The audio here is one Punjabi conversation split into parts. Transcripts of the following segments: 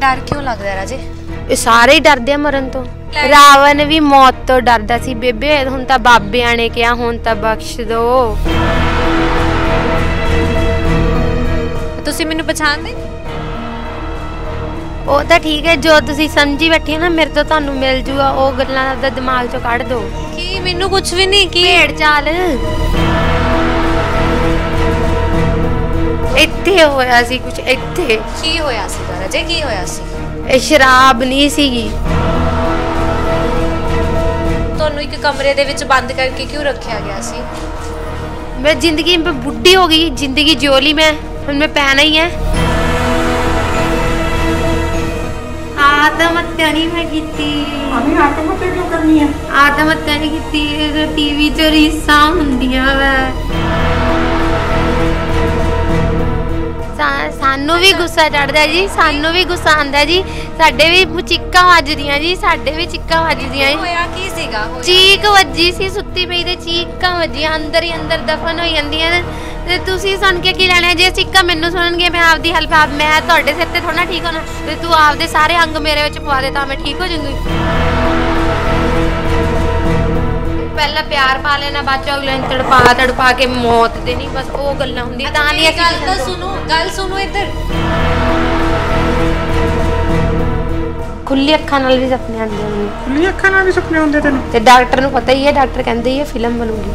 ਡਰ ਕਿਉਂ ਲੱਗਦਾ ਰਾਜੇ ਇਹ ਸਾਰੇ ਹੀ ਡਰਦੇ ਆ ਮਰਨ ਤੋਂ ਰਾਵਣ ਵੀ ਮੌਤ ਤੋਂ ਡਰਦਾ ਸੀ ਬੇਬੇ ਹੁਣ ਤਾਂ ਬਾਬਿਆਂ ਨੇ ਕਿਹਾ ਹੁਣ ਤਾਂ ਬਖਸ਼ ਦੋ ਤੁਸੀਂ ਮੈਨੂੰ ਪਛਾਣਦੇ ਉਹ ਤਾਂ ਠੀਕ ਹੈ ਜੋ ਤੁਸੀਂ ਸਮਝੀ ਬੈਠੇ ਨਾ ਮੇਰੇ ਤੋਂ ਤੁਹਾਨੂੰ ਮਿਲ ਜੂਗਾ ਉਹ ਗੱਲਾਂ ਦਾ ਦਿਮਾਗ ਚੋਂ ਕੱਢ ਦਿਓ ਕੀ ਮੈਨੂੰ ਕੁਝ ਵੀ ਨਹੀਂ ਕੀ ਢੇੜ ਚਾਲ ਇੱਥੇ ਹੋਇਆ ਸੀ ਕੁਝ ਇੱਥੇ ਕੀ ਹੋਇਆ ਸੀ ਰਾਜੇ ਕੀ ਹੋਇਆ ਸੀ ਇਹ ਸ਼ਰਾਬ ਨਹੀਂ ਸੀਗੀ ਤੁਹਾਨੂੰ ਇੱਕ ਕਮਰੇ ਦੇ ਵਿੱਚ ਬੰਦ ਕਰਕੇ ਕਿਉਂ ਰੱਖਿਆ ਗਿਆ ਸੀ मैं जिंदगी में बुढ़ी हो गई जिंदगी ਮੈਂ ਹੁਣ ਮੈਂ ਪੈਣਾ ਹੀ ਹੈ है ਹੱਤਿਆ ਨਹੀਂ ਮੈਂ ਕੀਤੀ ਅਭੀ ਹੱਤਿਆ ਕਿਉਂ ਕਰਨੀ ਹੈ ਹੱਤਿਆ ਨਹੀਂ ਕੀਤੀ ਟੀਵੀ 'ਚ ਰੀਸਾਂ ਹੁੰਦੀਆਂ ਵੈ ਸਾਨੂੰ ਵੀ ਗੁੱਸਾ ਚੜਦਾ ਜੀ ਸਾਨੂੰ ਵੀ ਗੁੱਸਾ ਆਂਦਾ ਜੀ ਸਾਡੇ ਵੀ ਚਿੱਕਾ ਵੱਜਦੀਆਂ ਜੀ ਸਾਡੇ ਵੀ ਚਿੱਕਾ ਵੱਜਦੀਆਂ ਹੋਇਆ ਕੀ ਸੀਗਾ ਚੀਕ ਵੱਜੀ ਸੀ ਸੁੱਤੀ ਪਈ ਤੇ ਚੀਕਾਂ ਵੱਜੀਆਂ ਅੰਦਰ ਹੀ ਅੰਦਰ ਦਫਨ ਹੋ ਜਾਂਦੀਆਂ ਤੇ ਤੁਸੀਂ ਸੁਣ ਕੇ ਕੀ ਲੈਣਾ ਜੇ ਚਿੱਕਾ ਮੈਨੂੰ ਸੁਣਨਗੇ ਮੈਂ ਆਪਦੀ ਹੈਲਪ ਆਪ ਮੈਂ ਤੁਹਾਡੇ ਸਿਰ ਤੇ ਥੋੜਾ ਠੀਕ ਹੋਣਾ ਤੇ ਤੂੰ ਆਪਦੇ ਸਾਰੇ ਅੰਗ ਮੇਰੇ ਵਿੱਚ ਪਵਾ ਦੇ ਤਾਂ ਮੈਂ ਠੀਕ ਹੋ ਜਾਵਾਂਗੀ ਪਹਿਲਾਂ ਪਿਆਰ ਪਾ ਲੈਣਾ ਬਾਅਦ ਚ ਅਗਲੇ ਨੂੰ ਤੜਪਾ ਤੜਪਾ ਕੇ ਮੌਤ ਦੇ ਨਹੀਂ ਬਸ ਉਹ ਗੱਲਾਂ ਹੁੰਦੀਆਂ ਤਾਂ ਨਹੀਂ ਅਸੀਂ ਗੱਲ ਤਾਂ ਸੁਣੋ ਗੱਲ ਸੁਣੋ ਇੱਧਰ ਖੁੱਲੀ ਅੱਖਾਂ ਨਾਲ ਵੀ ਸੁਪਨੇ ਆਉਂਦੇ ਨੇ ਖੁੱਲੀ ਅੱਖਾਂ ਨਾਲ ਵੀ ਸੁਪਨੇ ਹੁੰਦੇ ਤੈਨੂੰ ਤੇ ਡਾਕਟਰ ਨੂੰ ਪਤਾ ਹੀ ਹੈ ਡਾਕਟਰ ਕਹਿੰਦੇ ਹੀ ਹੈ ਫਿਲਮ ਬਣੂਗੀ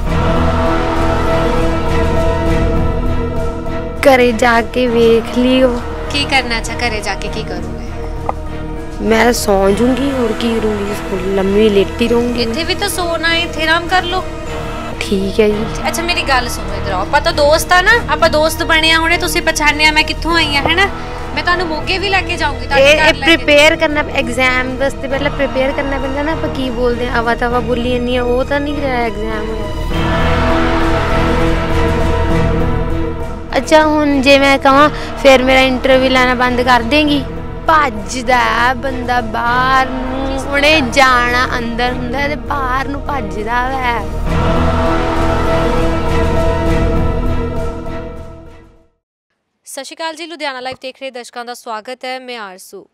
ਕਰੇ ਜਾ ਕੇ ਵੇਖ ਲਿਓ ਕੀ ਕਰਨਾ ਚਾ ਕਰੇ ਜਾ ਕੇ ਕੀ ਕਰੋ ਮੈਂ ਸੌਂ ਜੂੰਗੀ ਹੋਰ ਕੀ ਕਰੂੰਗੀ ਲੰਮੀ ਲੇਟੀ ਰਹੂੰਗੀ ਇੱਥੇ ਵੀ ਤਾਂ ਸੋਣਾ ਹੈ ਇੱਥੇ ਆਰਾਮ ਕਰ ਲਓ ਠੀਕ ਹੈ ਜੀ ਅੱਛਾ ਮੇਰੀ ਗੱਲ ਸੁਣੋ ਇਧਰ ਆਪਾਂ ਤਾਂ ਦੋਸਤ ਆ ਨਾ ਆਪਾਂ ਦੋਸਤ ਬਣੇ ਆ ਹੁਣੇ ਤੁਸੀਂ ਪਛਾਣਿਆ ਮੈਂ ਕਿੱਥੋਂ ਆਈ ਆ ਹੈਨਾ ਮੈਂ ਤੁਹਾਨੂੰ ਮੋਗੇ ਵੀ ਲੈ ਕੇ ਜਾਊਂਗੀ ਤੁਹਾਡੇ ਘਰ ਲੈ ਕੇ ਪ੍ਰੀਪੇਅਰ ਕਰਨਾ ਐਗਜ਼ਾਮ ਵਾਸਤੇ ਪਹਿਲਾਂ ਪ੍ਰੀਪੇਅਰ ਕਰਨਾ ਪੈਂਦਾ ਨਾ ਆਪਾਂ ਕੀ ਬੋਲਦੇ ਆ ਆਵਾ ਤਾਵਾ ਬੁੱਲੀ ਇੰਨੀ ਆ ਉਹ ਤਾਂ ਨਹੀਂ ਰਿਹਾ ਐਗਜ਼ਾਮ ਅੱਛਾ ਹੁਣ ਜੇ ਮੈਂ ਕਹਾਂ ਫਿਰ ਮੇਰਾ ਇੰਟਰਵਿਊ ਲੈਣਾ ਬੰਦ ਕਰ ਦੇਗੀ ਭੱਜਦਾ ਹੈ ਬੰਦਾ ਬਾਹਰ ਨੂੰ ਉਹਨੇ ਜਾਣਾ ਅੰਦਰ ਹੁੰਦਾ ਤੇ ਬਾਹਰ ਨੂੰ ਭੱਜਦਾ ਹੈ ਸਤਿ ਜੀ ਲੁਧਿਆਣਾ ਲਾਈਵ ਦੇਖ ਰਹੇ ਦਰਸ਼ਕਾਂ ਦਾ ਸਵਾਗਤ ਹੈ ਮੈਂ ਆਰਸੂ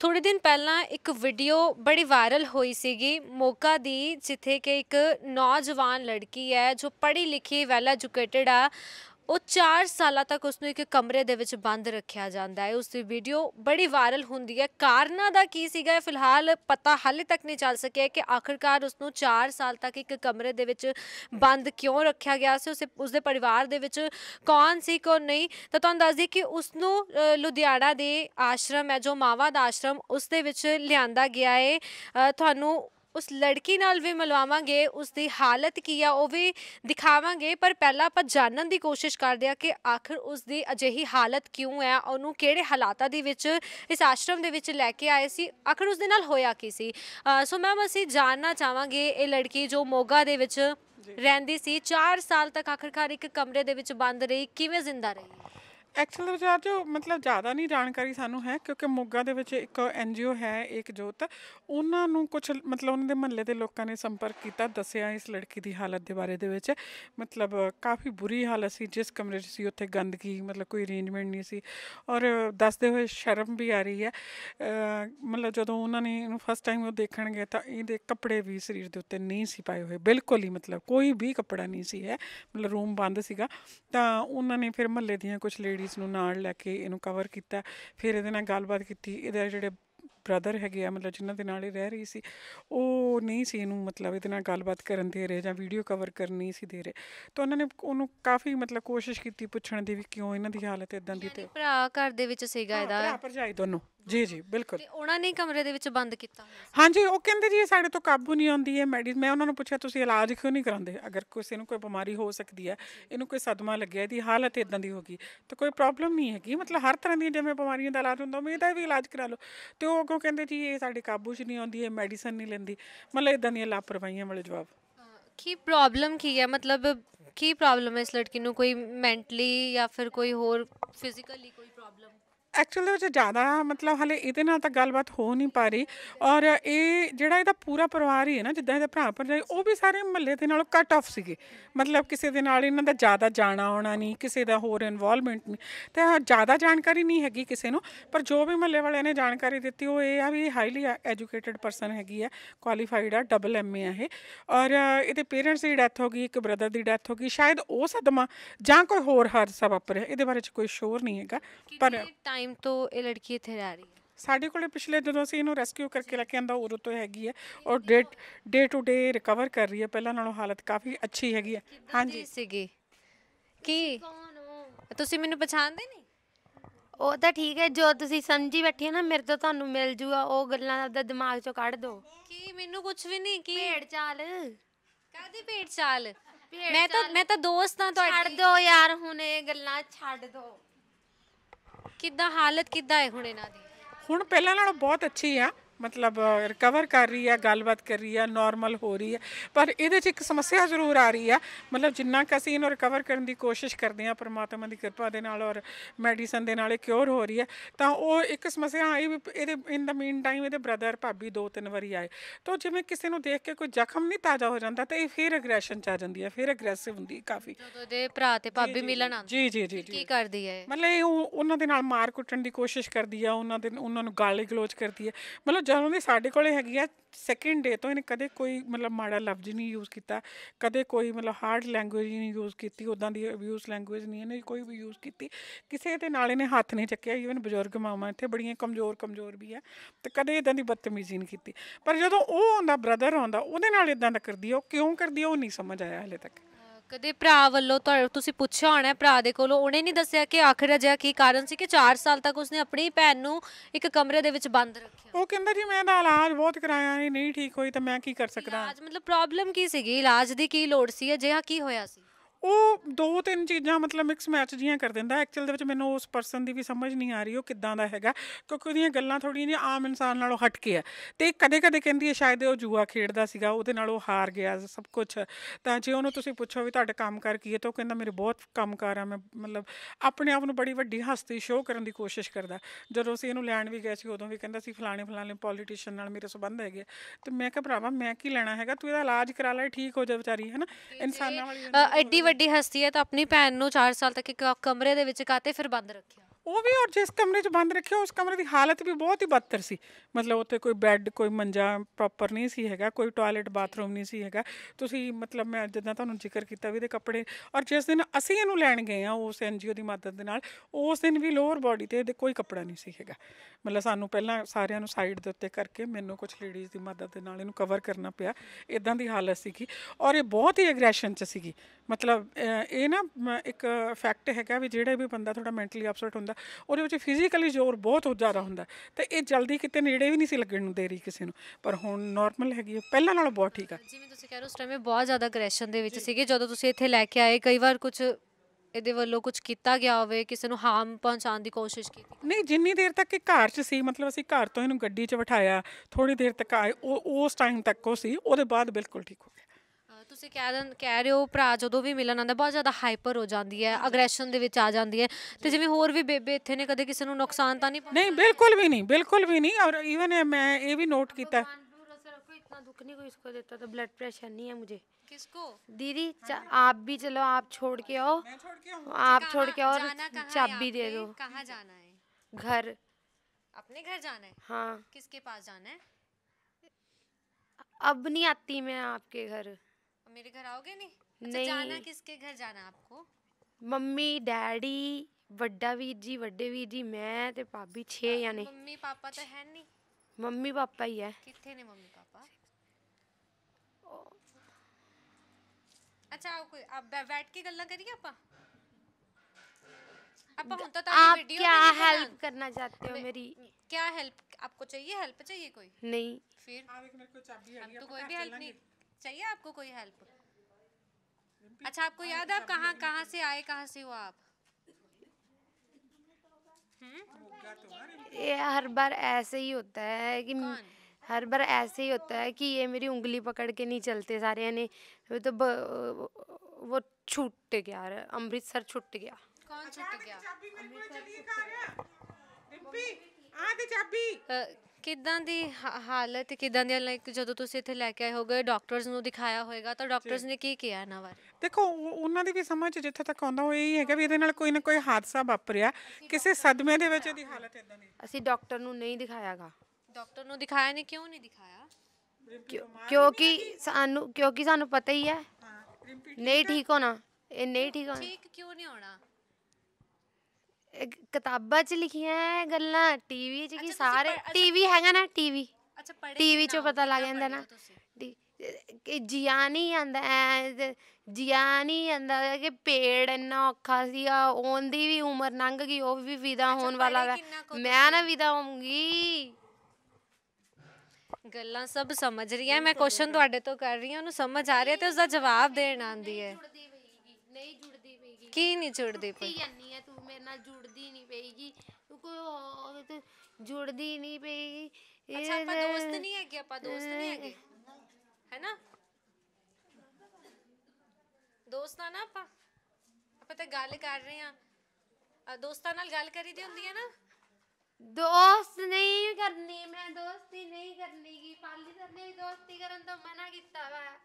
ਥੋੜੇ ਦਿਨ ਪਹਿਲਾਂ ਇੱਕ ਵੀਡੀਓ ਬੜੀ ਵਾਇਰਲ ਹੋਈ ਸੀਗੀ ਮੋਕਾ ਦੀ ਜਿੱਥੇ ਕਿ ਇੱਕ ਨੌਜਵਾਨ ਲੜਕੀ ਹੈ ਜੋ ਪੜ੍ਹੀ ਲਿਖੀ ਵੈਲ ਐਜੂਕੇਟਿਡ ਆ ਉਹ 4 ਸਾਲਾਂ ਤੱਕ ਉਸ ਨੂੰ ਇੱਕ ਕਮਰੇ ਦੇ ਵਿੱਚ ਬੰਦ ਰੱਖਿਆ ਜਾਂਦਾ ਹੈ ਉਸ ਦੀ ਵੀਡੀਓ ਬੜੀ ਵਾਇਰਲ ਹੁੰਦੀ ਹੈ ਕਾਰਨਾਂ ਦਾ ਕੀ ਸੀਗਾ ਫਿਲਹਾਲ ਪਤਾ ਹਾਲੇ ਤੱਕ ਨਹੀਂ ਚੱਲ ਸਕਿਆ ਕਿ ਆਖਰਕਾਰ ਉਸ ਨੂੰ 4 ਸਾਲ ਤੱਕ ਇੱਕ ਕਮਰੇ ਦੇ ਵਿੱਚ ਬੰਦ ਕਿਉਂ ਰੱਖਿਆ ਗਿਆ ਸੀ ਉਸ ਦੇ ਪਰਿਵਾਰ ਦੇ ਵਿੱਚ ਕੌਣ ਸੀ ਕੌਣ ਨਹੀਂ ਤਾਂ ਤੁਹਾਨੂੰ ਦੱਸ ਦਈਏ ਕਿ ਉਸ ਨੂੰ ਲੁਧਿਆਣਾ ਦੇ ਆਸ਼ਰਮ ਹੈ ਜੋ ਮਾਵਾ ਦਾ ਆਸ਼ਰਮ ਉਸ ਦੇ ਵਿੱਚ ਲਿਆਂਦਾ ਗਿਆ ਹੈ ਤੁਹਾਨੂੰ ਉਸ ਲੜਕੀ ਨਾਲ ਵੀ ਮਿਲਵਾਵਾਂਗੇ ਉਸ ਦੀ ਹਾਲਤ ਕੀ ਆ ਉਹ ਵੀ ਦਿਖਾਵਾਂਗੇ ਪਰ ਪਹਿਲਾਂ ਆਪਾਂ ਜਾਣਨ ਦੀ ਕੋਸ਼ਿਸ਼ ਕਰਦੇ ਆ ਕਿ ਆਖਰ ਉਸ ਦੀ ਅਜਿਹੀ ਹਾਲਤ ਕਿਉਂ ਹੈ ਉਹਨੂੰ ਕਿਹੜੇ ਹਾਲਾਤਾਂ ਦੇ ਵਿੱਚ ਇਸ ਆਸ਼ਰਮ ਦੇ ਵਿੱਚ ਲੈ ਕੇ ਆਏ ਸੀ ਆਖਰ ਉਸ ਦੇ ਨਾਲ ਹੋਇਆ ਕੀ ਸੀ ਸੋ ਮੈਮ ਅਸੀਂ ਜਾਣਨਾ ਚਾਹਾਂਗੇ ਇਹ ਲੜਕੀ ਜੋ ਮੋਗਾ ਦੇ ਵਿੱਚ ਰਹਿੰਦੀ ਸੀ 4 ਸਾਲ ਤੱਕ ਆਖਰਕਾਰ ਇੱਕ ਕਮਰੇ ਦੇ ਵਿੱਚ ਬੰਦ ਰਹੀ ਕਿਵੇਂ ਜ਼ਿੰਦਾ ਰਹੀ ਐਕਚੁਅਲ ਜੋ ਮਤਲਬ ਜ਼ਿਆਦਾ ਨਹੀਂ ਜਾਣਕਾਰੀ ਸਾਨੂੰ ਹੈ ਕਿਉਂਕਿ ਮੋਗਾ ਦੇ ਵਿੱਚ ਇੱਕ ਐਨਜੀਓ ਹੈ ਇੱਕ ਜੋਤ ਉਹਨਾਂ ਨੂੰ ਕੁਝ ਮਤਲਬ ਉਹਨਾਂ ਦੇ ਮਹੱਲੇ ਦੇ ਲੋਕਾਂ ਨੇ ਸੰਪਰਕ ਕੀਤਾ ਦੱਸਿਆ ਇਸ ਲੜਕੀ ਦੀ ਹਾਲਤ ਦੇ ਬਾਰੇ ਦੇ ਵਿੱਚ ਮਤਲਬ ਕਾਫੀ ਬੁਰੀ ਹਾਲਤ ਸੀ ਜਿਸ ਕਮਰੇ 'ਚ ਸੀ ਉੱਥੇ ਗੰਦਗੀ ਮਤਲਬ ਕੋਈ ਅਰੇਂਜਮੈਂਟ ਨਹੀਂ ਸੀ ਔਰ ਦੱਸਦੇ ਹੋਏ ਸ਼ਰਮ ਵੀ ਆ ਰਹੀ ਹੈ ਮਤਲਬ ਜਦੋਂ ਉਹਨਾਂ ਨੇ ਇਹਨੂੰ ਫਸਟ ਟਾਈਮ ਉਹ ਦੇਖਣਗੇ ਤਾਂ ਇਹਦੇ ਕੱਪੜੇ ਵੀ ਸਰੀਰ ਦੇ ਉੱਤੇ ਨਹੀਂ ਸੀ ਪਾਏ ਹੋਏ ਬਿਲਕੁਲ ਹੀ ਮਤਲਬ ਕੋਈ ਵੀ ਕੱਪੜਾ ਨਹੀਂ ਸੀ ਹੈ ਮਤਲਬ ਰੂਮ ਬੰਦ ਸੀਗਾ ਤਾਂ ਉਹਨਾਂ ਨੇ ਫਿਰ ਮਹੱਲੇ ਦੀਆਂ ਕੁਝ ਲੇਡੀ ਸੀਰੀਜ਼ ਨੂੰ ਨਾਲ ਲੈ ਕੇ ਇਹਨੂੰ ਕਵਰ ਕੀਤਾ ਫਿਰ ਇਹਦੇ ਨਾਲ ਗੱਲਬਾਤ ਕੀਤੀ ਇਹਦੇ ਜਿਹੜੇ ਬ੍ਰਦਰ ਹੈਗੇ ਆ ਮਤਲਬ ਜਿਨ੍ਹਾਂ ਦੇ ਨਾਲ ਇਹ ਰਹਿ ਰਹੀ ਸੀ ਉਹ ਨਹੀਂ ਸੀ ਇਹਨੂੰ ਮਤਲਬ ਇਹਦੇ ਨਾਲ ਗੱਲਬਾਤ ਕਰਨ ਦੇ ਰਹੇ ਜਾਂ ਵੀਡੀਓ ਕਵਰ ਕਰਨੀ ਸੀ ਦੇ ਰਹੇ ਤਾਂ ਉਹਨਾਂ ਨੇ ਉਹਨੂੰ ਕਾਫੀ ਮਤਲਬ ਕੋਸ਼ਿਸ਼ ਕੀਤੀ ਪੁੱਛਣ ਦੀ ਵੀ ਕਿਉਂ ਇਹਨਾਂ ਦੀ ਹਾਲਤ ਇਦਾਂ ਦੀ ਤੇ ਭਰਾ ਘਰ ਦੇ ਵਿੱਚ ਸੀਗਾ ਇਹਦਾ ਭਰਾ ਭਰਜਾਈ ਦੋਨੋਂ ਜੀ ਜੀ ਬਿਲਕੁਲ ਤੇ ਉਹਨਾਂ ਨੇ ਕਮਰੇ ਦੇ ਵਿੱਚ ਬੰਦ ਕੀਤਾ ਹਾਂਜੀ ਉਹ ਕਹਿੰਦੇ ਜੀ ਸਾਡੇ ਤੋਂ ਕਾਬੂ ਨਹੀਂ ਆਉਂਦੀ ਹੈ ਮੈਡੀ ਮੈਂ ਉਹਨਾਂ ਨੂੰ ਪੁੱਛਿਆ ਤੁਸੀਂ ਇਲਾਜ ਕਿਉਂ ਨਹੀਂ ਕਰਾਉਂਦੇ ਅਗਰ ਕਿਸੇ ਨੂੰ ਕੋਈ ਬਿਮਾਰੀ ਹੋ ਸਕਦੀ ਹੈ ਇਹਨੂੰ ਕੋਈ ਸਦਮਾ ਲੱਗਿਆ ਇਹਦੀ ਹਾਲਤ ਇਦਾਂ ਦੀ ਹੋ ਗਈ ਤਾਂ ਕੋਈ ਪ੍ਰੋਬਲਮ ਨਹੀਂ ਹੈਗੀ ਮਤਲਬ ਹਰ ਤਰ੍ਹਾਂ ਦੀ ਜਿਵੇਂ ਬਿਮਾਰੀਆਂ ਦਾ ਇਲਾਜ ਹੁੰਦਾ ਉਵੇਂ ਇਹਦਾ ਵੀ ਇਲਾਜ ਕਰਾ ਲਓ ਤੇ ਉਹ ਉਹ ਕਹਿੰਦੇ ਜੀ ਇਹ ਸਾਡੇ ਕਾਬੂ 'ਚ ਨਹੀਂ ਆਉਂਦੀ ਇਹ ਮੈਡੀਸਨ ਨਹੀਂ ਲੈਂਦੀ ਮਤਲਬ ਇਦਾਂ ਦੀਆਂ ਲਾਪਰਵਾਹੀਆਂ ਵਾਲੇ ਜਵਾਬ ਕੀ ਪ੍ਰੋਬਲਮ ਕੀ ਹੈ ਮਤਲਬ ਕੀ ਪ੍ਰੋਬਲਮ ਹੈ ਇਸ ਲੜਕੀ ਨੂੰ ਕੋਈ ਮੈਂਟਲੀ ਜਾਂ ਫਿਰ ਕੋਈ ਹੋਰ ਫਿਜ਼ੀਕਲੀ ਕੋਈ ਪ੍ਰੋਬਲਮ ਐਕਚੁਅਲੀ ਉਹ ਜ਼ਿਆਦਾ ਮਤਲਬ ਹਲੇ ਇਹਦੇ ਨਾਲ ਤਾਂ ਗੱਲਬਾਤ ਹੋ ਨਹੀਂ ਪਾ ਰਹੀ ਔਰ ਇਹ ਜਿਹੜਾ ਇਹਦਾ ਪੂਰਾ ਪਰਿਵਾਰ ਹੀ ਹੈ ਨਾ ਜਿੱਦਾਂ ਇਹਦਾ ਭਰਾ ਭਰਜਾਈ ਉਹ ਵੀ ਸਾਰੇ ਮਹੱਲੇ ਦੇ ਨਾਲੋਂ ਕੱਟ ਆਫ ਸੀਗੇ ਮਤਲਬ ਕਿਸੇ ਦੇ ਨਾਲ ਇਹਨਾਂ ਦਾ ਜ਼ਿਆਦਾ ਜਾਣਾ ਆਉਣਾ ਨਹੀਂ ਕਿਸੇ ਦਾ ਹੋਰ ਇਨਵੋਲਵਮੈਂਟ ਨਹੀਂ ਤੇ ਜ਼ਿਆਦਾ ਜਾਣਕਾਰੀ ਨਹੀਂ ਹੈਗੀ ਕਿਸੇ ਨੂੰ ਪਰ ਜੋ ਵੀ ਮਹੱਲੇ ਵਾਲਿਆਂ ਨੇ ਜਾਣਕਾਰੀ ਦਿੱਤੀ ਉਹ ਇਹ ਆ ਵੀ ਹਾਈਲੀ ਐਜੂਕੇਟਿਡ ਪਰਸਨ ਹੈਗੀ ਆ ਕੁਆਲੀਫਾਈਡ ਆ ਡਬਲ ਐਮਏ ਆ ਇਹ ਔਰ ਇਹਦੇ ਪੇਰੈਂਟਸ ਦੀ ਡੈਥ ਹੋ ਗਈ ਇੱਕ ਬ੍ਰਦਰ ਦੀ ਡੈਥ ਹੋ ਗਈ ਸ਼ਾਇਦ ਉਹ ਸਦਮਾ ਜਾਂ ਕੋਈ ਹੋਰ ਸਭ ਵਾਪਰਿਆ ਇਹਦੇ ਬਾਰੇ ਚ ਕੋਈ ਸ਼ੋਰ ਨਹੀਂ ਹੈਗਾ ਪਰ ਟਾਈਮ ਤੋਂ ਇਹ ਲੜਕੀ ਇੱਥੇ ਰਹਿ ਰਹੀ ਹੈ ਸਾਡੇ ਕੋਲੇ ਪਿਛਲੇ ਜਦੋਂ ਅਸੀਂ ਇਹਨੂੰ ਰੈਸਕਿਊ ਕਰਕੇ ਲੈ ਕੇ ਆਂਦਾ ਉਦੋਂ ਤੋਂ ਹੈਗੀ ਹੈ ਔਰ ਡੇ ਡੇ ਟੂ ਡੇ ਰਿਕਵਰ ਕਰ ਰਹੀ ਹੈ ਪਹਿਲਾਂ ਨਾਲੋਂ ਹਾਲਤ ਕਾਫੀ ਅੱਛੀ ਹੈਗੀ ਹੈ ਹਾਂਜੀ ਸੀਗੀ ਕੀ ਤੁਸੀਂ ਮੈਨੂੰ ਪਛਾਣਦੇ ਨਹੀਂ ਉਹ ਤਾਂ ਠੀਕ ਹੈ ਜੋ ਤੁਸੀਂ ਸਮਝੀ ਬੈਠੇ ਨਾ ਮੇਰੇ ਤੋਂ ਤੁਹਾਨੂੰ ਮਿਲ ਜੂਗਾ ਉਹ ਗੱਲਾਂ ਦਾ ਦਿਮਾਗ ਚੋਂ ਕੱਢ ਦਿਓ ਕੀ ਮੈਨੂੰ ਕੁਝ ਵੀ ਨਹੀਂ ਕੀ ਭੇੜ ਚਾਲ ਕਾਦੀ ਭੇੜ ਚਾਲ ਮੈਂ ਤਾਂ ਮੈਂ ਤਾਂ ਦੋਸਤ ਹਾਂ ਤੁਹਾਡੀ ਛੱਡ ਦਿਓ ਯਾਰ ਹੁਣ ਇਹ ਗੱਲਾਂ ਛੱਡ ਦਿਓ ਕਿੱਦਾਂ ਹਾਲਤ ਕਿੱਦਾਂ ਹੈ ਹੁਣ ਇਹਨਾਂ ਦੀ ਹੁਣ ਪਹਿਲਾਂ ਨਾਲੋਂ ਬਹੁਤ ਅੱਛੀ ਆ ਮਤਲਬ ਰਿਕਵਰ ਕਰ ਰਹੀ ਹੈ ਗੱਲਬਾਤ ਕਰ ਰਹੀ ਹੈ ਨਾਰਮਲ ਹੋ ਰਹੀ ਹੈ ਪਰ ਇਹਦੇ 'ਚ ਇੱਕ ਸਮੱਸਿਆ ਜ਼ਰੂਰ ਆ ਰਹੀ ਹੈ ਮਤਲਬ ਜਿੰਨਾ ਕਿ ਅਸੀਂ ਇਹਨੂੰ ਰਿਕਵਰ ਕਰਨ ਦੀ ਕੋਸ਼ਿਸ਼ ਕਰਦੇ ਹਾਂ ਪਰਮਾਤਮਾ ਦੀ ਕਿਰਪਾ ਦੇ ਨਾਲ ਔਰ ਮੈਡੀਸਨ ਦੇ ਨਾਲ ਇਹ ਕਿਉਰ ਹੋ ਰਹੀ ਹੈ ਤਾਂ ਉਹ ਇੱਕ ਸਮੱਸਿਆ ਆਈ ਵੀ ਇਹਦੇ ਇਨ ਦਾ ਮੀਨ ਟਾਈਮ ਇਹਦੇ ਬ੍ਰਦਰ ਭਾਬੀ ਦੋ ਤਿੰਨ ਵਾਰੀ ਆਏ ਤਾਂ ਜਿਵੇਂ ਕਿਸੇ ਨੂੰ ਦੇਖ ਕੇ ਕੋਈ ਜ਼ਖਮ ਨਹੀਂ ਤਾਜ਼ਾ ਹੋ ਜਾਂਦਾ ਤਾਂ ਇਹ ਫਿਰ ਅਗਰੈਸ਼ਨ ਚ ਆ ਜਾਂਦੀ ਹੈ ਫਿਰ ਅਗਰੈਸਿਵ ਹੁੰਦੀ ਹੈ ਕਾਫੀ ਜਦੋਂ ਦੇ ਭਰਾ ਤੇ ਭਾਬੀ ਮਿਲਣ ਆਉਂਦੇ ਜੀ ਜੀ ਜੀ ਕੀ ਕਰਦੀ ਹੈ ਮਤਲਬ ਇਹ ਉਹਨਾਂ ਦੇ ਨਾਲ ਮਾਰ ਕੁੱਟਣ ਦੀ ਕੋਸ਼ਿਸ਼ ਕਰਦੀ ਹੈ ਉਹਨਾਂ ਦੇ ਉਹਨਾਂ ਨੂੰ ਗਾਲੀ ਗਲੋਚ ਕਰਦੀ ਹੈ ਮਤਲਬ ਜਦੋਂ ਦੇ ਸਾਡੇ ਕੋਲੇ ਹੈਗੀ ਆ ਸੈਕਿੰਡ ਡੇ ਤੋਂ ਇਹਨੇ ਕਦੇ ਕੋਈ ਮਤਲਬ ਮਾੜਾ ਲਫ਼ਜ਼ ਨਹੀਂ ਯੂਜ਼ ਕੀਤਾ ਕਦੇ ਕੋਈ ਮਤਲਬ ਹਾਰਡ ਲੈਂਗੁਏਜ ਨਹੀਂ ਯੂਜ਼ ਕੀਤੀ ਉਦਾਂ ਦੀ ਅਬਿਊਸ ਲੈਂਗੁਏਜ ਨਹੀਂ ਇਹਨੇ ਕੋਈ ਵੀ ਯੂਜ਼ ਕੀਤੀ ਕਿਸੇ ਦੇ ਨਾਲ ਇਹਨੇ ਹੱਥ ਨਹੀਂ ਚੱਕਿਆ ਈਵਨ ਬਜ਼ੁਰਗ ਮਾਮਾ ਇੱਥੇ ਬੜੀਆਂ ਕਮਜ਼ੋਰ ਕਮਜ਼ੋਰ ਵੀ ਆ ਤੇ ਕਦੇ ਇਦਾਂ ਦੀ ਬਦਤਮੀਜ਼ੀ ਨਹੀਂ ਕੀਤੀ ਪਰ ਜਦੋਂ ਉਹ ਆਉਂਦਾ ਬ੍ਰਦਰ ਆਉਂਦਾ ਉਹਦੇ ਨਾਲ ਇਦਾਂ ਦਾ ਕਰਦੀ ਆ ਉਹ ਕਿਉਂ ਕਰਦੀ ਆ ਉਹ ਨਹੀਂ ਸਮਝ ਆਇਆ ਹਲੇ ਤੱਕ ਕਦੇ ਭਰਾ ਵੱਲੋਂ ਤੁਹਾਨੂੰ ਤੁਸੀਂ ਪੁੱਛਿਆ ਹੋਣਾ ਭਰਾ ਦੇ ਕੋਲੋਂ ਉਹਨੇ ਨਹੀਂ ਦੱਸਿਆ ਕਿ ਆਖਿਰ ਅਜਿਹਾ ਕੀ ਕਾਰਨ ਸੀ ਕਿ 4 ਸਾਲ ਤੱਕ ਉਸਨੇ ਆਪਣੀ ਭੈਣ ਨੂੰ ਇੱਕ ਕਮਰੇ ਦੇ ਵਿੱਚ ਬੰਦ ਰੱਖਿਆ ਉਹ ਕਹਿੰਦਾ ਜੀ ਮੈਂ ਦਾ ਇਲਾਜ ਬਹੁਤ ਕਰਾਇਆ ਨਹੀਂ ਠੀਕ ਹੋਈ ਤਾਂ ਮੈਂ ਕੀ ਕਰ ਸਕਦਾ ਇਲਾਜ ਮਤਲਬ ਪ੍ਰੋਬਲਮ ਕੀ ਸੀਗੀ ਇਲਾਜ ਦੀ ਕੀ ਲੋੜ ਸੀ ਅਜਿਹਾ ਕੀ ਹੋਇਆ ਸੀ ਉਹ ਦੋ ਤਿੰਨ ਚੀਜ਼ਾਂ ਮਤਲਬ ਮਿਕਸ ਮੈਚ ਜੀਆਂ ਕਰ ਦਿੰਦਾ ਐਕਚੁਅਲ ਦੇ ਵਿੱਚ ਮੈਨੂੰ ਉਸ ਪਰਸਨ ਦੀ ਵੀ ਸਮਝ ਨਹੀਂ ਆ ਰਹੀ ਉਹ ਕਿੱਦਾਂ ਦਾ ਹੈਗਾ ਕਿਉਂਕਿ ਉਹਦੀਆਂ ਗੱਲਾਂ ਥੋੜੀਆਂ ਜਿਹੀਆਂ ਆਮ ਇਨਸਾਨ ਨਾਲੋਂ ਹਟ ਕੇ ਆ ਤੇ ਕਦੇ-ਕਦੇ ਕਹਿੰਦੀ ਹੈ ਸ਼ਾਇਦ ਉਹ ਜੂਆ ਖੇਡਦਾ ਸੀਗਾ ਉਹਦੇ ਨਾਲ ਉਹ ਹਾਰ ਗਿਆ ਸਭ ਕੁਝ ਤਾਂ ਜੇ ਉਹਨੂੰ ਤੁਸੀਂ ਪੁੱਛੋ ਵੀ ਤੁਹਾਡੇ ਕੰਮ ਕਰ ਕੀ ਹੈ ਤਾਂ ਉਹ ਕਹਿੰਦਾ ਮੇਰੇ ਬਹੁਤ ਕਰ ਆ ਮੈਂ ਮਤਲਬ ਆਪਣੇ ਆਪ ਨੂੰ ਬੜੀ ਵੱਡੀ ਹਸਤੀ ਸ਼ੋਅ ਕਰਨ ਦੀ ਕੋਸ਼ਿਸ਼ ਕਰਦਾ ਜਦੋਂ ਅਸੀਂ ਇਹਨੂੰ ਲੈਣ ਵੀ ਗਏ ਸੀ ਉਦੋਂ ਵੀ ਕਹਿੰਦਾ ਸੀ ਫਲਾਣੇ ਫਲਾਣੇ ਪੋਲੀਟੀਸ਼ੀਅਨ ਨਾਲ ਮੇਰੇ ਸਬੰਧ ਹੈਗੇ ਤੇ ਮੈਂ ਕਿਹਾ ਭਰਾਵਾ ਮੈਂ ਕੀ ਲੈਣਾ ਹੈਗਾ ਤੂੰ ਇਹਦਾ ਇਲਾਜ ਕਰਾ ਲੈ ਠੀਕ ਹੋ ਜਾ ਵਿਚਾਰੀ ਹੈ ਨਾ ਇਨਸਾਨਾਂ ਵਾਲੀ ਐਡੀ ਵੱਡੀ ਹਸਤੀ ਹੈ ਤਾਂ ਆਪਣੀ ਭੈਣ ਨੂੰ 4 ਸਾਲ ਤੱਕ ਇੱਕ ਕਮਰੇ ਦੇ ਵਿੱਚ ਕਾਤੇ ਫਿਰ ਬੰਦ ਰੱਖਿਆ ਉਹ ਵੀ ਔਰ ਜਿਸ ਕਮਰੇ 'ਚ ਬੰਦ ਰੱਖਿਆ ਉਸ ਕਮਰੇ ਦੀ ਹਾਲਤ ਵੀ ਬਹੁਤ ਹੀ ਬਦਤਰ ਸੀ ਮਤਲਬ ਉੱਥੇ ਕੋਈ ਬੈੱਡ ਕੋਈ ਮੰਜਾ ਪ੍ਰੋਪਰ ਨਹੀਂ ਸੀ ਹੈਗਾ ਕੋਈ ਟਾਇਲਟ ਬਾਥਰੂਮ ਨਹੀਂ ਸੀ ਹੈਗਾ ਤੁਸੀਂ ਮਤਲਬ ਮੈਂ ਜਿੱਦਾਂ ਤੁਹਾਨੂੰ ਜ਼ਿਕਰ ਕੀਤਾ ਵੀ ਦੇ ਕੱਪੜੇ ਔਰ ਜਿਸ ਦਿਨ ਅਸੀਂ ਇਹਨੂੰ ਲੈਣ ਗਏ ਆ ਉਸ ਐਨਜੀਓ ਦੀ ਮਦਦ ਦੇ ਨਾਲ ਉਸ ਦਿਨ ਵੀ ਲੋਅਰ ਬਾਡੀ ਤੇ ਇਹਦੇ ਕੋਈ ਕੱਪੜਾ ਨਹੀਂ ਸੀ ਹੈਗਾ ਮਤਲਬ ਸਾਨੂੰ ਪਹਿਲਾਂ ਸਾਰਿਆਂ ਨੂੰ ਸਾਈਡ ਦੇ ਉੱਤੇ ਕਰਕੇ ਮੈਨੂੰ ਕੁਝ ਲੇਡੀਜ਼ ਦੀ ਮਦਦ ਦੇ ਨਾਲ ਇਹਨੂੰ ਕਵਰ ਕਰਨਾ ਪਿਆ ਇਦਾਂ ਦੀ ਹਾਲਤ ਸੀਗੀ ਔਰ ਇਹ ਬਹੁਤ ਹੀ ਐਗਰੈਸ਼ਨ 'ਚ ਸੀਗੀ ਮਤਲਬ ਇਹ ਨਾ ਇੱਕ ਫੈਕਟ ਹੈਗਾ ਵੀ ਜਿਹੜਾ ਵੀ ਬੰਦਾ ਥੋੜਾ ਮੈਂਟਲੀ ਅਪਸੈਟ ਹੁੰਦਾ ਉਹਦੇ ਵਿੱਚ ਫਿਜ਼ੀਕਲੀ ਜ਼ੋਰ ਬਹੁਤ ਜ਼ਿਆਦਾ ਹੁੰਦਾ ਤੇ ਇਹ ਜਲਦੀ ਕਿਤੇ ਨੇੜੇ ਵੀ ਨਹੀਂ ਸੀ ਲੱਗਣ ਨੂੰ ਦੇ ਰਹੀ ਕਿਸੇ ਨੂੰ ਪਰ ਹੁਣ ਨਾਰਮਲ ਹੈਗੀ ਹੈ ਪਹਿਲਾਂ ਨਾਲੋਂ ਬਹੁਤ ਠੀਕ ਆ ਜਿਵੇਂ ਤੁਸੀਂ ਕਹਿ ਰਹੇ ਹੋ ਉਸ ਟਾਈਮ ਬਹੁਤ ਜ਼ਿਆਦਾ ਅਗਰੈਸ਼ਨ ਦੇ ਵਿੱਚ ਸੀਗੇ ਜਦੋਂ ਤੁਸੀਂ ਇੱਥੇ ਲੈ ਕੇ ਆਏ ਕਈ ਵਾਰ ਕੁਝ ਇਹਦੇ ਵੱਲੋਂ ਕੁਝ ਕੀਤਾ ਗਿਆ ਹੋਵੇ ਕਿਸੇ ਨੂੰ ਹਾਰਮ ਪਹੁੰਚਾਉਣ ਦੀ ਕੋਸ਼ਿਸ਼ ਕੀਤੀ ਨਹੀਂ ਜਿੰਨੀ ਦੇਰ ਤੱਕ ਇਹ ਘਰ 'ਚ ਸੀ ਮਤਲਬ ਅਸੀਂ ਘਰ ਤੋਂ ਇਹਨੂੰ ਗੱਡੀ 'ਚ ਬਿਠਾਇਆ ਥੋੜੀ ਦੇਰ ਤੱਕ ਆਏ ਉਸ ਟਾਈਮ ਤੱਕ ਉਹ ਸੀ ਉਹਦੇ ਬਾਅਦ ਬਿਲਕੁਲ ਠੀਕ ਹੋ ਗਿਆ ਤੁਸੀਂ ਕਹਿ ਦਨ ਕਹਿ ਰਹੇ ਹੋ ਭਰਾ ਜਦੋਂ ਵੀ ਮਿਲਣ ਆਉਂਦਾ ਬਹੁਤ ਜ਼ਿਆਦਾ ਹਾਈਪਰ ਹੋ ਜਾਂਦੀ ਹੈ ਅਗਰੈਸ਼ਨ ਦੇ ਵਿੱਚ ਆ ਜਾਂਦੀ ਹੈ ਤੇ ਜਿਵੇਂ ਹੋਰ ਵੀ ਬੇਬੇ ਇੱਥੇ ਨੇ ਕਦੇ ਕਿਸੇ ਨੂੰ ਨੁਕਸਾਨ ਤਾਂ ਨਹੀਂ ਨਹੀਂ ਬਿਲਕੁਲ ਵੀ ਨਹੀਂ ਬਿਲਕੁਲ ਵੀ ਨਹੀਂ ਔਰ ਈਵਨ ਮੈਂ ਇਹ ਵੀ ਨੋਟ ਕੀਤਾ इतना दुख नहीं कोई इसको देता तो ब्लड प्रेशर नहीं है मुझे किसको दीदी आप भी चलो आप छोड़ के आओ छोड़ के आप छोड़ के आओ चाबी दे दो कहाँ जाना है घर अपने घर जाना है हाँ किसके पास जाना है अब नहीं आती मैं आपके घर मेरे घर आओगे नहीं अच्छा, नहीं जाना किसके घर जाना आपको मम्मी डैडी वड्डा वीर जी वड्डे वीर जी मैं ते ਭਾਬੀ छे ਜਾਨੇ ਮੰਮੀ ਪਾਪਾ ਤਾਂ ਹੈ ਨਹੀਂ ਮੰਮੀ ਪਾਪਾ ਹੀ ਹੈ ਕਿੱਥੇ ਨੇ ਮੰਮੀ ਪਾਪਾ ਅੱਛਾ ਆਓ ਕੋਈ ਆਪ ਬੈਠ ਕੇ ਗੱਲਾਂ ਕਰੀਏ ਆਪਾਂ आपा ਹੁਣ ਤਾਂ तो ਵੀਡੀਓ वीडियो क्या हेल्प करना चाहते हो मेरी क्या हेल्प आपको चाहिए हेल्प चाहिए कोई नहीं फिर आप एक मेरे को चाबी हम तो कोई भी हेल्प नहीं चाहिए आपको कोई हेल्प अच्छा आपको याद है आप कहाँ कहाँ से आए कहाँ से हो आप हम्म? तो ये हर बार ऐसे ही होता है कि हर बार ऐसे ही होता है कि ये मेरी उंगली पकड़ के नहीं चलते सारे यानी तो ब, वो छूट गया अमृतसर छूट गया कौन छूट गया ਕਿਦਾਂ ਦੀ ਹਾਲਤ ਕਿਦਾਂ ਦੀ ਲਾਈਕ ਜਦੋਂ ਤੁਸੀਂ ਇੱਥੇ ਲੈ ਕੇ ਆਏ ਹੋਗੇ ਡਾਕਟਰਸ ਨੂੰ ਦਿਖਾਇਆ ਹੋਵੇਗਾ ਤਾਂ ਡਾਕਟਰਸ ਨੇ ਕੀ ਕਿਹਾ ਇਹਨਾਂ ਬਾਰੇ ਦੇਖੋ ਉਹਨਾਂ ਦੀ ਵੀ ਸਮਝ ਜਿੱਥੇ ਤੱਕ ਆਉਂਦਾ ਉਹ ਇਹ ਹੀ ਹੈਗਾ ਵੀ ਇਹਦੇ ਨਾਲ ਕੋਈ ਨਾ ਕੋਈ ਹਾਦਸਾ ਵਾਪਰਿਆ ਕਿਸੇ ਸਦਮੇ ਦੇ ਵਿੱਚ ਇਹਦੀ ਹਾਲਤ ਇਦਾਂ ਦੀ ਅਸੀਂ ਡਾਕਟਰ ਨੂੰ ਨਹੀਂ ਦਿਖਾਇਆਗਾ ਡਾਕਟਰ ਨੂੰ ਦਿਖਾਇਆ ਨਹੀਂ ਕਿਉਂ ਨਹੀਂ ਦਿਖਾਇਆ ਕਿਉਂਕਿ ਸਾਨੂੰ ਕਿਉਂਕਿ ਸਾਨੂੰ ਪਤਾ ਹੀ ਹੈ ਨਹੀਂ ਠੀਕ ਹੋਣਾ ਇਹ ਨਹੀਂ ਠੀਕ ਹੋਣਾ ਠੀਕ ਕਿਉਂ ਨਹੀਂ ਹੋਣਾ ਕਿਤਾਬਾਂ 'ਚ ਲਿਖੀਆਂ ਹੈ ਗੱਲਾਂ ਟੀਵੀ 'ਚ ਕੀ ਸਾਰੇ ਟੀਵੀ ਹੈਗਾ ਨਾ ਟੀਵੀ ਅੱਛਾ ਟੀਵੀ 'ਚੋਂ ਪਤਾ ਲੱਗ ਜਾਂਦਾ ਨਾ ਕਿ ਜਿਆਨੀ ਆਂਦਾ ਜਿਆਨੀ ਆਂਦਾ ਕਿ ਪੇੜ ਇੰਨਾ ਔਖਾ ਆ ਉਹਦੀ ਵੀ ਉਮਰ ਲੰਘ ਗਈ ਉਹ ਵੀ ਵਿਦਾ ਹੋਣ ਵਾਲਾ ਮੈਂ ਨਾ ਵਿਦਾ ਹੋਊਂਗੀ ਗੱਲਾਂ ਸਭ ਸਮਝ ਰਹੀ ਹੈ ਮੈਂ ਕੁਐਸਚਨ ਤੁਹਾਡੇ ਤੋਂ ਕਰ ਰਹੀ ਹਾਂ ਉਹਨੂੰ ਸਮਝ ਆ ਰਿਹਾ ਤੇ ਉਸਦਾ ਜਵਾਬ ਦੇਣ ਆਂਦੀ ਹੈ ਨਹੀਂ ਜੁੜਦੀ ਨਹੀਂ ਜੁੜਦੀ ਕੀ ਨਹੀਂ ਜੁੜਦੀ ਪਈ ਜਾਨੀ ਐ ਤੂੰ ਮੇਰੇ ਨਾਲ ਜੁੜਦੀ ਨਹੀਂ ਪਈਗੀ ਤੂੰ ਕੋਈ ਜੁੜਦੀ ਨਹੀਂ ਪਈਗੀ ਅੱਛਾ ਆਪਾਂ ਦੋਸਤ ਨਹੀਂ ਹੈਗੇ ਆਪਾਂ ਦੋਸਤ ਨਹੀਂ ਹੈਗੇ ਹੈਨਾ ਦੋਸਤਾਂ ਨਾ ਆਪਾਂ ਆਪਾਂ ਤਾਂ ਗੱਲ ਕਰ ਰਹੇ ਆ ਦੋਸਤਾਂ ਨਾਲ ਗੱਲ ਕਰੀਦੀ ਹੁੰਦੀ ਹੈ ਨਾ ਦੋਸਤ ਨਹੀਂ ਕਰਨੀ ਮੈਂ ਦੋਸਤੀ ਨਹੀਂ ਕਰਨੀ ਕੀ ਪਾਲੀ ਸਰ ਨੇ ਦੋਸਤੀ ਕਰਨ ਤੋਂ ਮਨਾ ਕੀਤਾ ਵਾ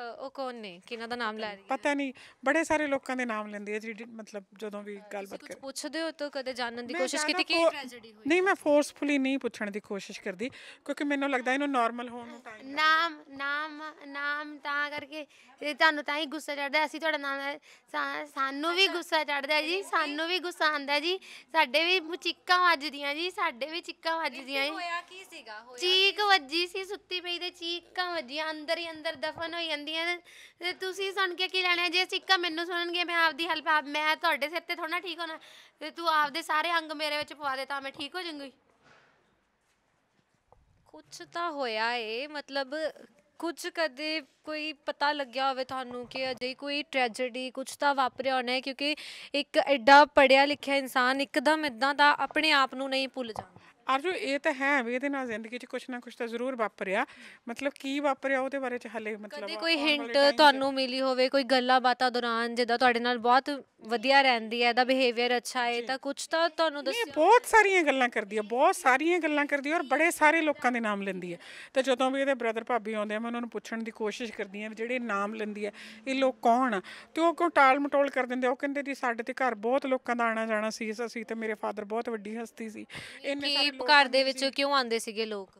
ਉਹ ਕੌਣ ਨੇ ਕਿਹਨਾਂ ਦਾ ਨਾਮ ਲੈ ਰਹੀ ਹੈ ਪਤਾ ਨਹੀਂ ਬੜੇ ਸਾਰੇ ਲੋਕਾਂ ਦੇ ਨਾਮ ਲੈਂਦੀ ਹੈ ਜਿਹੜੀ ਮਤਲਬ ਜਦੋਂ ਵੀ ਗੱਲਬਾਤ ਕੁਝ ਕਰ ਪੁੱਛਦੇ ਹੋ ਤਾਂ ਕਦੇ ਜਾਣਨ ਦੀ ਕੋਸ਼ਿਸ਼ ਕੀਤੀ ਕਿ ਟ੍ਰੈਜੇਡੀ ਹੋਈ ਨਹੀਂ ਮੈਂ ਫੋਰਸਫੁਲੀ ਨਹੀਂ ਪੁੱਛਣ ਦੀ ਕੋਸ਼ਿਸ਼ ਕਰਦੀ ਕਿਉਂਕਿ ਮੈਨੂੰ ਲੱਗਦਾ ਇਹਨੂੰ ਨਾਰਮਲ ਹੋਣ ਨੂੰ ਟਾਈਮ ਨਾਮ ਨਾਮ ਨਾਮ ਤਾਂ ਕਰਕੇ ਤੇ ਤੁਹਾਨੂੰ ਤਾਂ ਹੀ ਗੁੱਸਾ ਚੜਦਾ ਅਸੀਂ ਤੁਹਾਡਾ ਨਾਮ ਸਾਨੂੰ ਵੀ ਗੁੱਸਾ ਚੜਦਾ ਜੀ ਸਾਨੂੰ ਵੀ ਗੁੱਸਾ ਆਂਦਾ ਜੀ ਸਾਡੇ ਵੀ ਚਿੱਕਾਂ ਵੱਜਦੀਆਂ ਜੀ ਸਾਡੇ ਵੀ ਚਿੱਕਾਂ ਵੱਜਦੀਆਂ ਹੋਇਆ ਕੀ ਸੀਗਾ ਹੋਇਆ ਚੀਕ ਵੱਜੀ ਸੀ ਸੁੱਤੀ ਪਈ ਤੇ ਚੀਕਾਂ ਵੱਜੀਆਂ ਅੰਦਰ ਹੀ ਅੰਦਰ ਦਫਨ ਹੋਈ ਜਾਂਦੀਆਂ ਤੇ ਤੁਸੀਂ ਸੁਣ ਕੇ ਕੀ ਲੈਣਾ ਜੇ ਸਿੱਕਾ ਮੈਨੂੰ ਸੁਣਨਗੇ ਮੈਂ ਆਪਦੀ ਹੈਲਪ ਆਪ ਮੈਂ ਤੁਹਾਡੇ ਸਿਰ ਤੇ ਥੋੜਾ ਠੀਕ ਹੋਣਾ ਤੇ ਤੂੰ ਆਪਦੇ ਸਾਰੇ ਅੰਗ ਮੇਰੇ ਵਿੱਚ ਪਵਾ ਦੇ ਤਾਂ ਮੈਂ ਠੀਕ ਹੋ ਜਾਵਾਂਗੀ ਕੁਝ ਤਾਂ ਹੋਇਆ ਏ ਮਤਲਬ ਕੁਝ ਕਦੇ ਕੋਈ ਪਤਾ ਲੱਗਿਆ ਹੋਵੇ ਤੁਹਾਨੂੰ ਕਿ ਅਜੇ ਕੋਈ ਟ੍ਰੈਜੇਡੀ ਕੁਝ ਤਾਂ ਵਾਪਰਿਆ ਹੋਣਾ ਹੈ ਕਿਉਂਕਿ ਇੱਕ ਐਡਾ ਪੜਿਆ ਲਿਖਿਆ ਇਨਸਾਨ ਇੱਕਦਮ ਇਦਾਂ ਦਾ ਆਪਣੇ ਆਪ ਨੂੰ ਨਹੀਂ ਭੁੱਲ ਜਾਂਦਾ ਆਰਜੂ ਇਹ ਤਾਂ ਹੈ ਵੀ ਇਹਦੇ ਨਾਲ ਜ਼ਿੰਦਗੀ 'ਚ ਕੁਝ ਨਾ ਕੁਝ ਤਾਂ ਜ਼ਰੂਰ ਵਾਪਰਿਆ ਮਤਲਬ ਕੀ ਵਾਪਰਿਆ ਉਹਦੇ ਬਾਰੇ 'ਚ ਹਲੇ ਮਤਲਬ ਕਦੇ ਕੋਈ ਹਿੰਟ ਤੁਹਾਨੂੰ ਮਿਲੀ ਹੋਵੇ ਕੋਈ ਗੱਲਾਂ ਬਾਤਾਂ ਦੌਰਾਨ ਜਿੱਦਾਂ ਤੁਹਾਡੇ ਨਾਲ ਬਹੁਤ ਵਧੀਆ ਰਹਿੰਦੀ ਹੈ ਇਹਦਾ ਬਿਹੇਵੀਅਰ ਅੱਛਾ ਹੈ ਤਾਂ ਕੁਝ ਤਾਂ ਤੁਹਾਨੂੰ ਦੱਸਿਆ ਬਹੁਤ ਸਾਰੀਆਂ ਗੱਲਾਂ ਕਰਦੀ ਹੈ ਬਹੁਤ ਸਾਰੀਆਂ ਗੱਲਾਂ ਕਰਦੀ ਹੈ ਔਰ ਬੜੇ ਸਾਰੇ ਲੋਕਾਂ ਦੇ ਨਾਮ ਲੈਂਦੀ ਹੈ ਤੇ ਜਦੋਂ ਵੀ ਇਹਦੇ ਬ੍ਰਦਰ ਭਾਬੀ ਆਉਂਦੇ ਆ ਮੈਂ ਉਹਨਾਂ ਨੂੰ ਪੁੱਛਣ ਦੀ ਕੋਸ਼ਿਸ਼ ਕਰਦੀ ਆ ਜਿਹੜੇ ਨਾਮ ਲੈਂਦੀ ਹੈ ਇਹ ਲੋਕ ਕੌਣ ਆ ਤੇ ਉਹ ਕੋ ਟਾਲ ਮਟੋਲ ਕਰ ਦਿੰਦੇ ਉਹ ਕਹਿੰਦੇ ਜੀ ਸਾਡੇ ਤੇ ਘਰ ਬਹੁਤ ਲੋਕਾਂ ਦਾ ਆਣਾ ਜਾਣਾ ਸੀ ਅਸੀਂ ਤੇ ਮੇਰੇ ਫਾਦਰ ਬਹੁਤ ਵੱਡੀ ਹਸਤੀ ਸੀ ਇੰਨੇ ਸਾਰੇ ਘਰ ਦੇ ਵਿੱਚ ਕਿਉਂ ਆਉਂਦੇ ਸੀਗੇ ਲੋਕ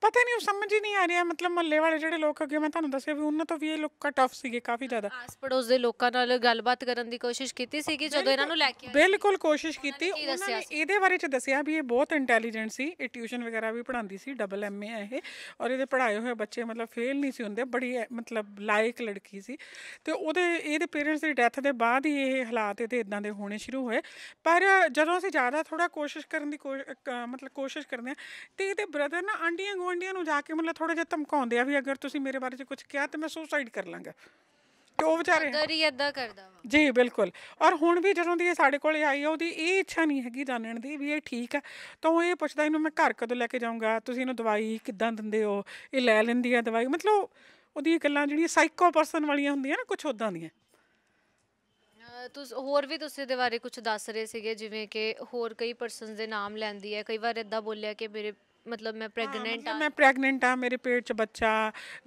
ਪਤਾ ਨਹੀਂ ਉਹ ਸਮਝ ਹੀ ਨਹੀਂ ਆ ਰਿਹਾ ਮਤਲਬ ਮੱਲੇ ਵਾਲੇ ਜਿਹੜੇ ਲੋਕ ਅੱਗੇ ਮੈਂ ਤੁਹਾਨੂੰ ਦੱਸਿਆ ਵੀ ਉਹਨਾਂ ਤੋਂ ਵੀ ਇਹ ਲੋਕ ਕਟ ਆਫ ਸੀਗੇ ਕਾਫੀ ਜ਼ਿਆਦਾ ਆਸ ਪੜੋਸ ਦੇ ਲੋਕਾਂ ਨਾਲ ਗੱਲਬਾਤ ਕਰਨ ਦੀ ਕੋਸ਼ਿਸ਼ ਕੀਤੀ ਸੀ ਜਦੋਂ ਇਹਨਾਂ ਨੂੰ ਲੈ ਕੇ ਬਿਲਕੁਲ ਕੋਸ਼ਿਸ਼ ਕੀਤੀ ਉਹਨਾਂ ਨੇ ਇਹਦੇ ਬਾਰੇ ਚ ਦੱਸਿਆ ਵੀ ਇਹ ਬਹੁਤ ਇੰਟੈਲੀਜੈਂਟ ਸੀ ਇਹ ਟਿਊਸ਼ਨ ਵਗੈਰਾ ਵੀ ਪੜ੍ਹਾਉਂਦੀ ਸੀ ਡਬਲ ਐਮਏ ਹੈ ਇਹ ਔਰ ਇਹਦੇ ਪੜ੍ਹਾਏ ਹੋਏ ਬੱਚੇ ਮਤਲਬ ਫੇਲ ਨਹੀਂ ਸੀ ਹੁੰਦੇ ਬੜੀ ਮਤਲਬ ਲਾਇਕ ਲੜਕੀ ਸੀ ਤੇ ਉਹਦੇ ਇਹਦੇ ਪੇਰੈਂਟਸ ਦੀ ਡੈਥ ਦੇ ਬਾਅਦ ਹੀ ਇਹ ਹਾਲਾਤ ਇਹਦੇ ਇਦਾਂ ਦੇ ਹੋਣੇ ਸ਼ੁਰੂ ਹੋਏ ਪਰ ਜਦੋਂ ਅਸੀਂ ਜ਼ਿਆਦਾ ਥੋੜਾ ਕੋਸ਼ਿਸ਼ ਕਰਨ ਦੀ ਮਤਲਬ ਕੋਸ਼ਿਸ਼ ਕਰਦੇ ਆ ਤੇ ਇਹਦੇ ਬ੍ਰਦਰ ਨਾ ਆਂਡੀਆਂ ਗੁਆਂਢੀਆਂ ਨੂੰ ਜਾ ਕੇ ਮਤਲਬ ਥੋੜਾ ਜਿਹਾ ਧਮਕਾਉਂਦੇ ਆ ਵੀ ਅਗਰ ਤੁਸੀਂ ਮੇਰੇ ਬਾਰੇ 'ਚ ਕੁਝ ਕਿਹਾ ਤੇ ਮੈਂ ਸੁਸਾਈਡ ਕਰ ਲਾਂਗਾ ਤੇ ਉਹ ਵਿਚਾਰੇ ਅੰਦਰ ਹੀ ਇਦਾਂ ਕਰਦਾ ਵਾ ਜੀ ਬਿਲਕੁਲ ਔਰ ਹੁਣ ਵੀ ਜਦੋਂ ਦੀ ਇਹ ਸਾਡੇ ਕੋਲੇ ਆਈ ਆ ਉਹਦੀ ਇਹ ਇੱਛਾ ਨਹੀਂ ਹੈਗੀ ਜਾਣਨ ਦੀ ਵੀ ਇਹ ਠੀਕ ਆ ਤਾਂ ਉਹ ਇਹ ਪੁੱਛਦਾ ਇਹਨੂੰ ਮੈਂ ਘਰ ਕਦੋਂ ਲੈ ਕੇ ਜਾਊਂਗਾ ਤੁਸੀਂ ਇਹਨੂੰ ਦਵਾਈ ਕਿੱਦਾਂ ਦਿੰਦੇ ਹੋ ਇਹ ਲੈ ਲੈਂਦੀ ਆ ਦਵਾਈ ਮਤਲਬ ਉਹਦੀਆਂ ਗੱਲਾਂ ਜਿਹੜੀਆਂ ਸਾਈਕੋ ਪਰਸਨ ਵਾਲੀਆਂ ਹੁੰਦੀਆਂ ਨਾ ਕੁਝ ਉਦਾਂ ਦੀਆਂ ਤੁਸ ਹੋਰ ਵੀ ਤੁਸੀਂ ਦੇ ਬਾਰੇ ਕੁਝ ਦੱਸ ਰਹੇ ਸੀਗੇ ਜਿਵੇਂ ਕਿ ਹੋਰ ਕਈ ਪਰਸਨਸ ਦੇ ਨਾਮ ਲੈਂਦੀ ਹੈ ਕਈ ਵਾਰ ਇਦਾਂ ਬੋਲਿਆ ਕਿ ਮੇਰੇ ਮਤਲਬ ਮੈਂ ਪ੍ਰੈਗਨੈਂਟ ਆ ਮੈਂ ਪ੍ਰੈਗਨੈਂਟ ਆ ਮੇਰੇ ਪੇਟ 'ਚ ਬੱਚਾ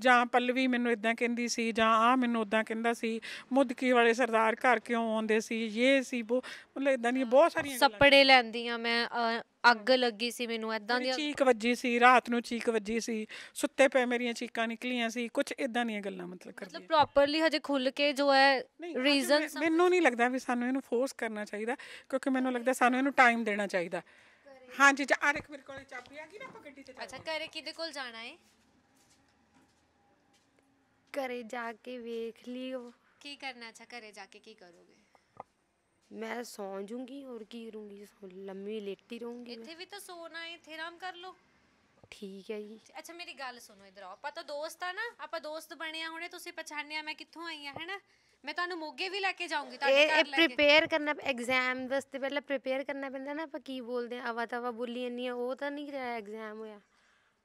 ਜਾਂ ਪੱਲਵੀ ਮੈਨੂੰ ਇਦਾਂ ਕਹਿੰਦੀ ਸੀ ਜਾਂ ਆ ਮੈਨੂੰ ਉਦਾਂ ਕਹਿੰਦਾ ਸੀ ਮੁਦਕੀ ਵਾਲੇ ਸਰਦਾਰ ਘਰ ਕਿਉਂ ਆਉਂਦੇ ਸੀ ਇਹ ਸੀ ਉਹ ਮਤਲਬ ਇਦਾਂ ਦੀ ਬਹੁਤ ਸਾਰੀਆਂ ਸੱਪੜੇ ਲੈਂਦੀਆਂ ਮੈਂ ਅੱਗ ਲੱਗੀ ਸੀ ਮੈਨੂੰ ਇਦਾਂ ਦੀ ਚੀਕ ਵੱਜੀ ਸੀ ਰਾਤ ਨੂੰ ਚੀਕ ਵੱਜੀ ਸੀ ਸੁੱਤੇ ਪਏ ਮੇਰੀਆਂ ਚੀਕਾਂ ਨਿਕਲੀਆਂ ਸੀ ਕੁਝ ਇਦਾਂ ਦੀਆਂ ਗੱਲਾਂ ਮਤਲਬ ਕਰਦੀ ਮਤਲਬ ਪ੍ਰੋਪਰਲੀ ਹਜੇ ਖੁੱਲ ਕੇ ਜੋ ਹੈ ਰੀਜ਼ਨ ਮੈਨੂੰ ਨਹੀਂ ਲੱਗਦਾ ਵੀ ਸਾਨੂੰ ਇਹਨੂੰ ਫੋਰਸ ਕਰਨਾ ਚਾਹੀਦਾ ਕਿਉਂਕਿ ਮੈਨੂੰ ਲੱਗਦਾ ਸਾਨੂੰ ਇਹਨੂੰ ਟਾਈਮ ਦੇਣਾ ਚਾਹੀਦਾ ਹਾਂਜੀ ਜੀ ਆਰਕ ਮੇਰੇ ਕੋਲ ਚਾਬੀ ਆ ਗਈ ਨਾ ਆਪਾਂ ਗੱਡੀ ਚੱਲ ਅੱਛਾ ਕਰੇ ਕਿਦੇ ਕਿਹਦੇ ਕੋਲ ਜਾਣਾ ਹੈ ਕਰੇ ਜਾ ਕੇ ਵੇਖ ਲਿਓ ਕੀ ਕਰਨਾ ਅੱਛਾ ਕਰੇ ਜਾ ਕੇ ਕੀ ਕਰੋਗੇ ਮੈਂ ਸੌਂ ਜੂੰਗੀ ਔਰ ਕੀ ਰੂੰਗੀ ਸੌ ਲੰਮੀ ਲੇਟੀ ਰਹੂੰਗੀ ਇੱਥੇ ਵੀ ਤਾਂ ਸੋਣਾ ਹੈ ਇੱਥੇ ਆਰਾਮ ਕਰ ਲਓ ਠੀਕ ਹੈ ਜੀ ਅੱਛਾ ਮੇਰੀ ਗੱਲ ਸੁਣੋ ਇਧਰ ਆਓ ਆਪਾਂ ਤਾਂ ਦੋਸਤ ਆ ਨਾ ਆਪਾਂ ਦੋਸਤ ਬਣੇ ਆ ਹੁਣੇ ਤੁਸੀਂ ਪਛਾਣਿਆ ਮੈਂ ਕਿੱਥੋਂ ਆਈ ਆ ਹੈਨਾ ਮੈਂ ਤੁਹਾਨੂੰ ਮੋਗੇ ਵੀ ਲੈ ਕੇ ਜਾਊਂਗੀ ਤੁਹਾਡੇ ਘਰ ਲੈ ਕੇ ਇਹ ਪ੍ਰੀਪੇਅਰ ਕਰਨਾ ਐਗਜ਼ਾਮ ਵਾਸਤੇ ਪਹਿਲਾਂ ਪ੍ਰੀਪੇਅਰ ਕਰਨਾ ਪੈਂਦਾ ਨਾ ਆਪਾਂ ਕੀ ਬੋਲਦੇ ਆ ਆਵਾ ਤਵਾ ਬੋਲੀ ਇੰਨੀ ਆ ਉਹ ਤਾਂ ਨਹੀਂ ਰਿਹਾ ਐਗਜ਼ਾਮ ਹੋਇਆ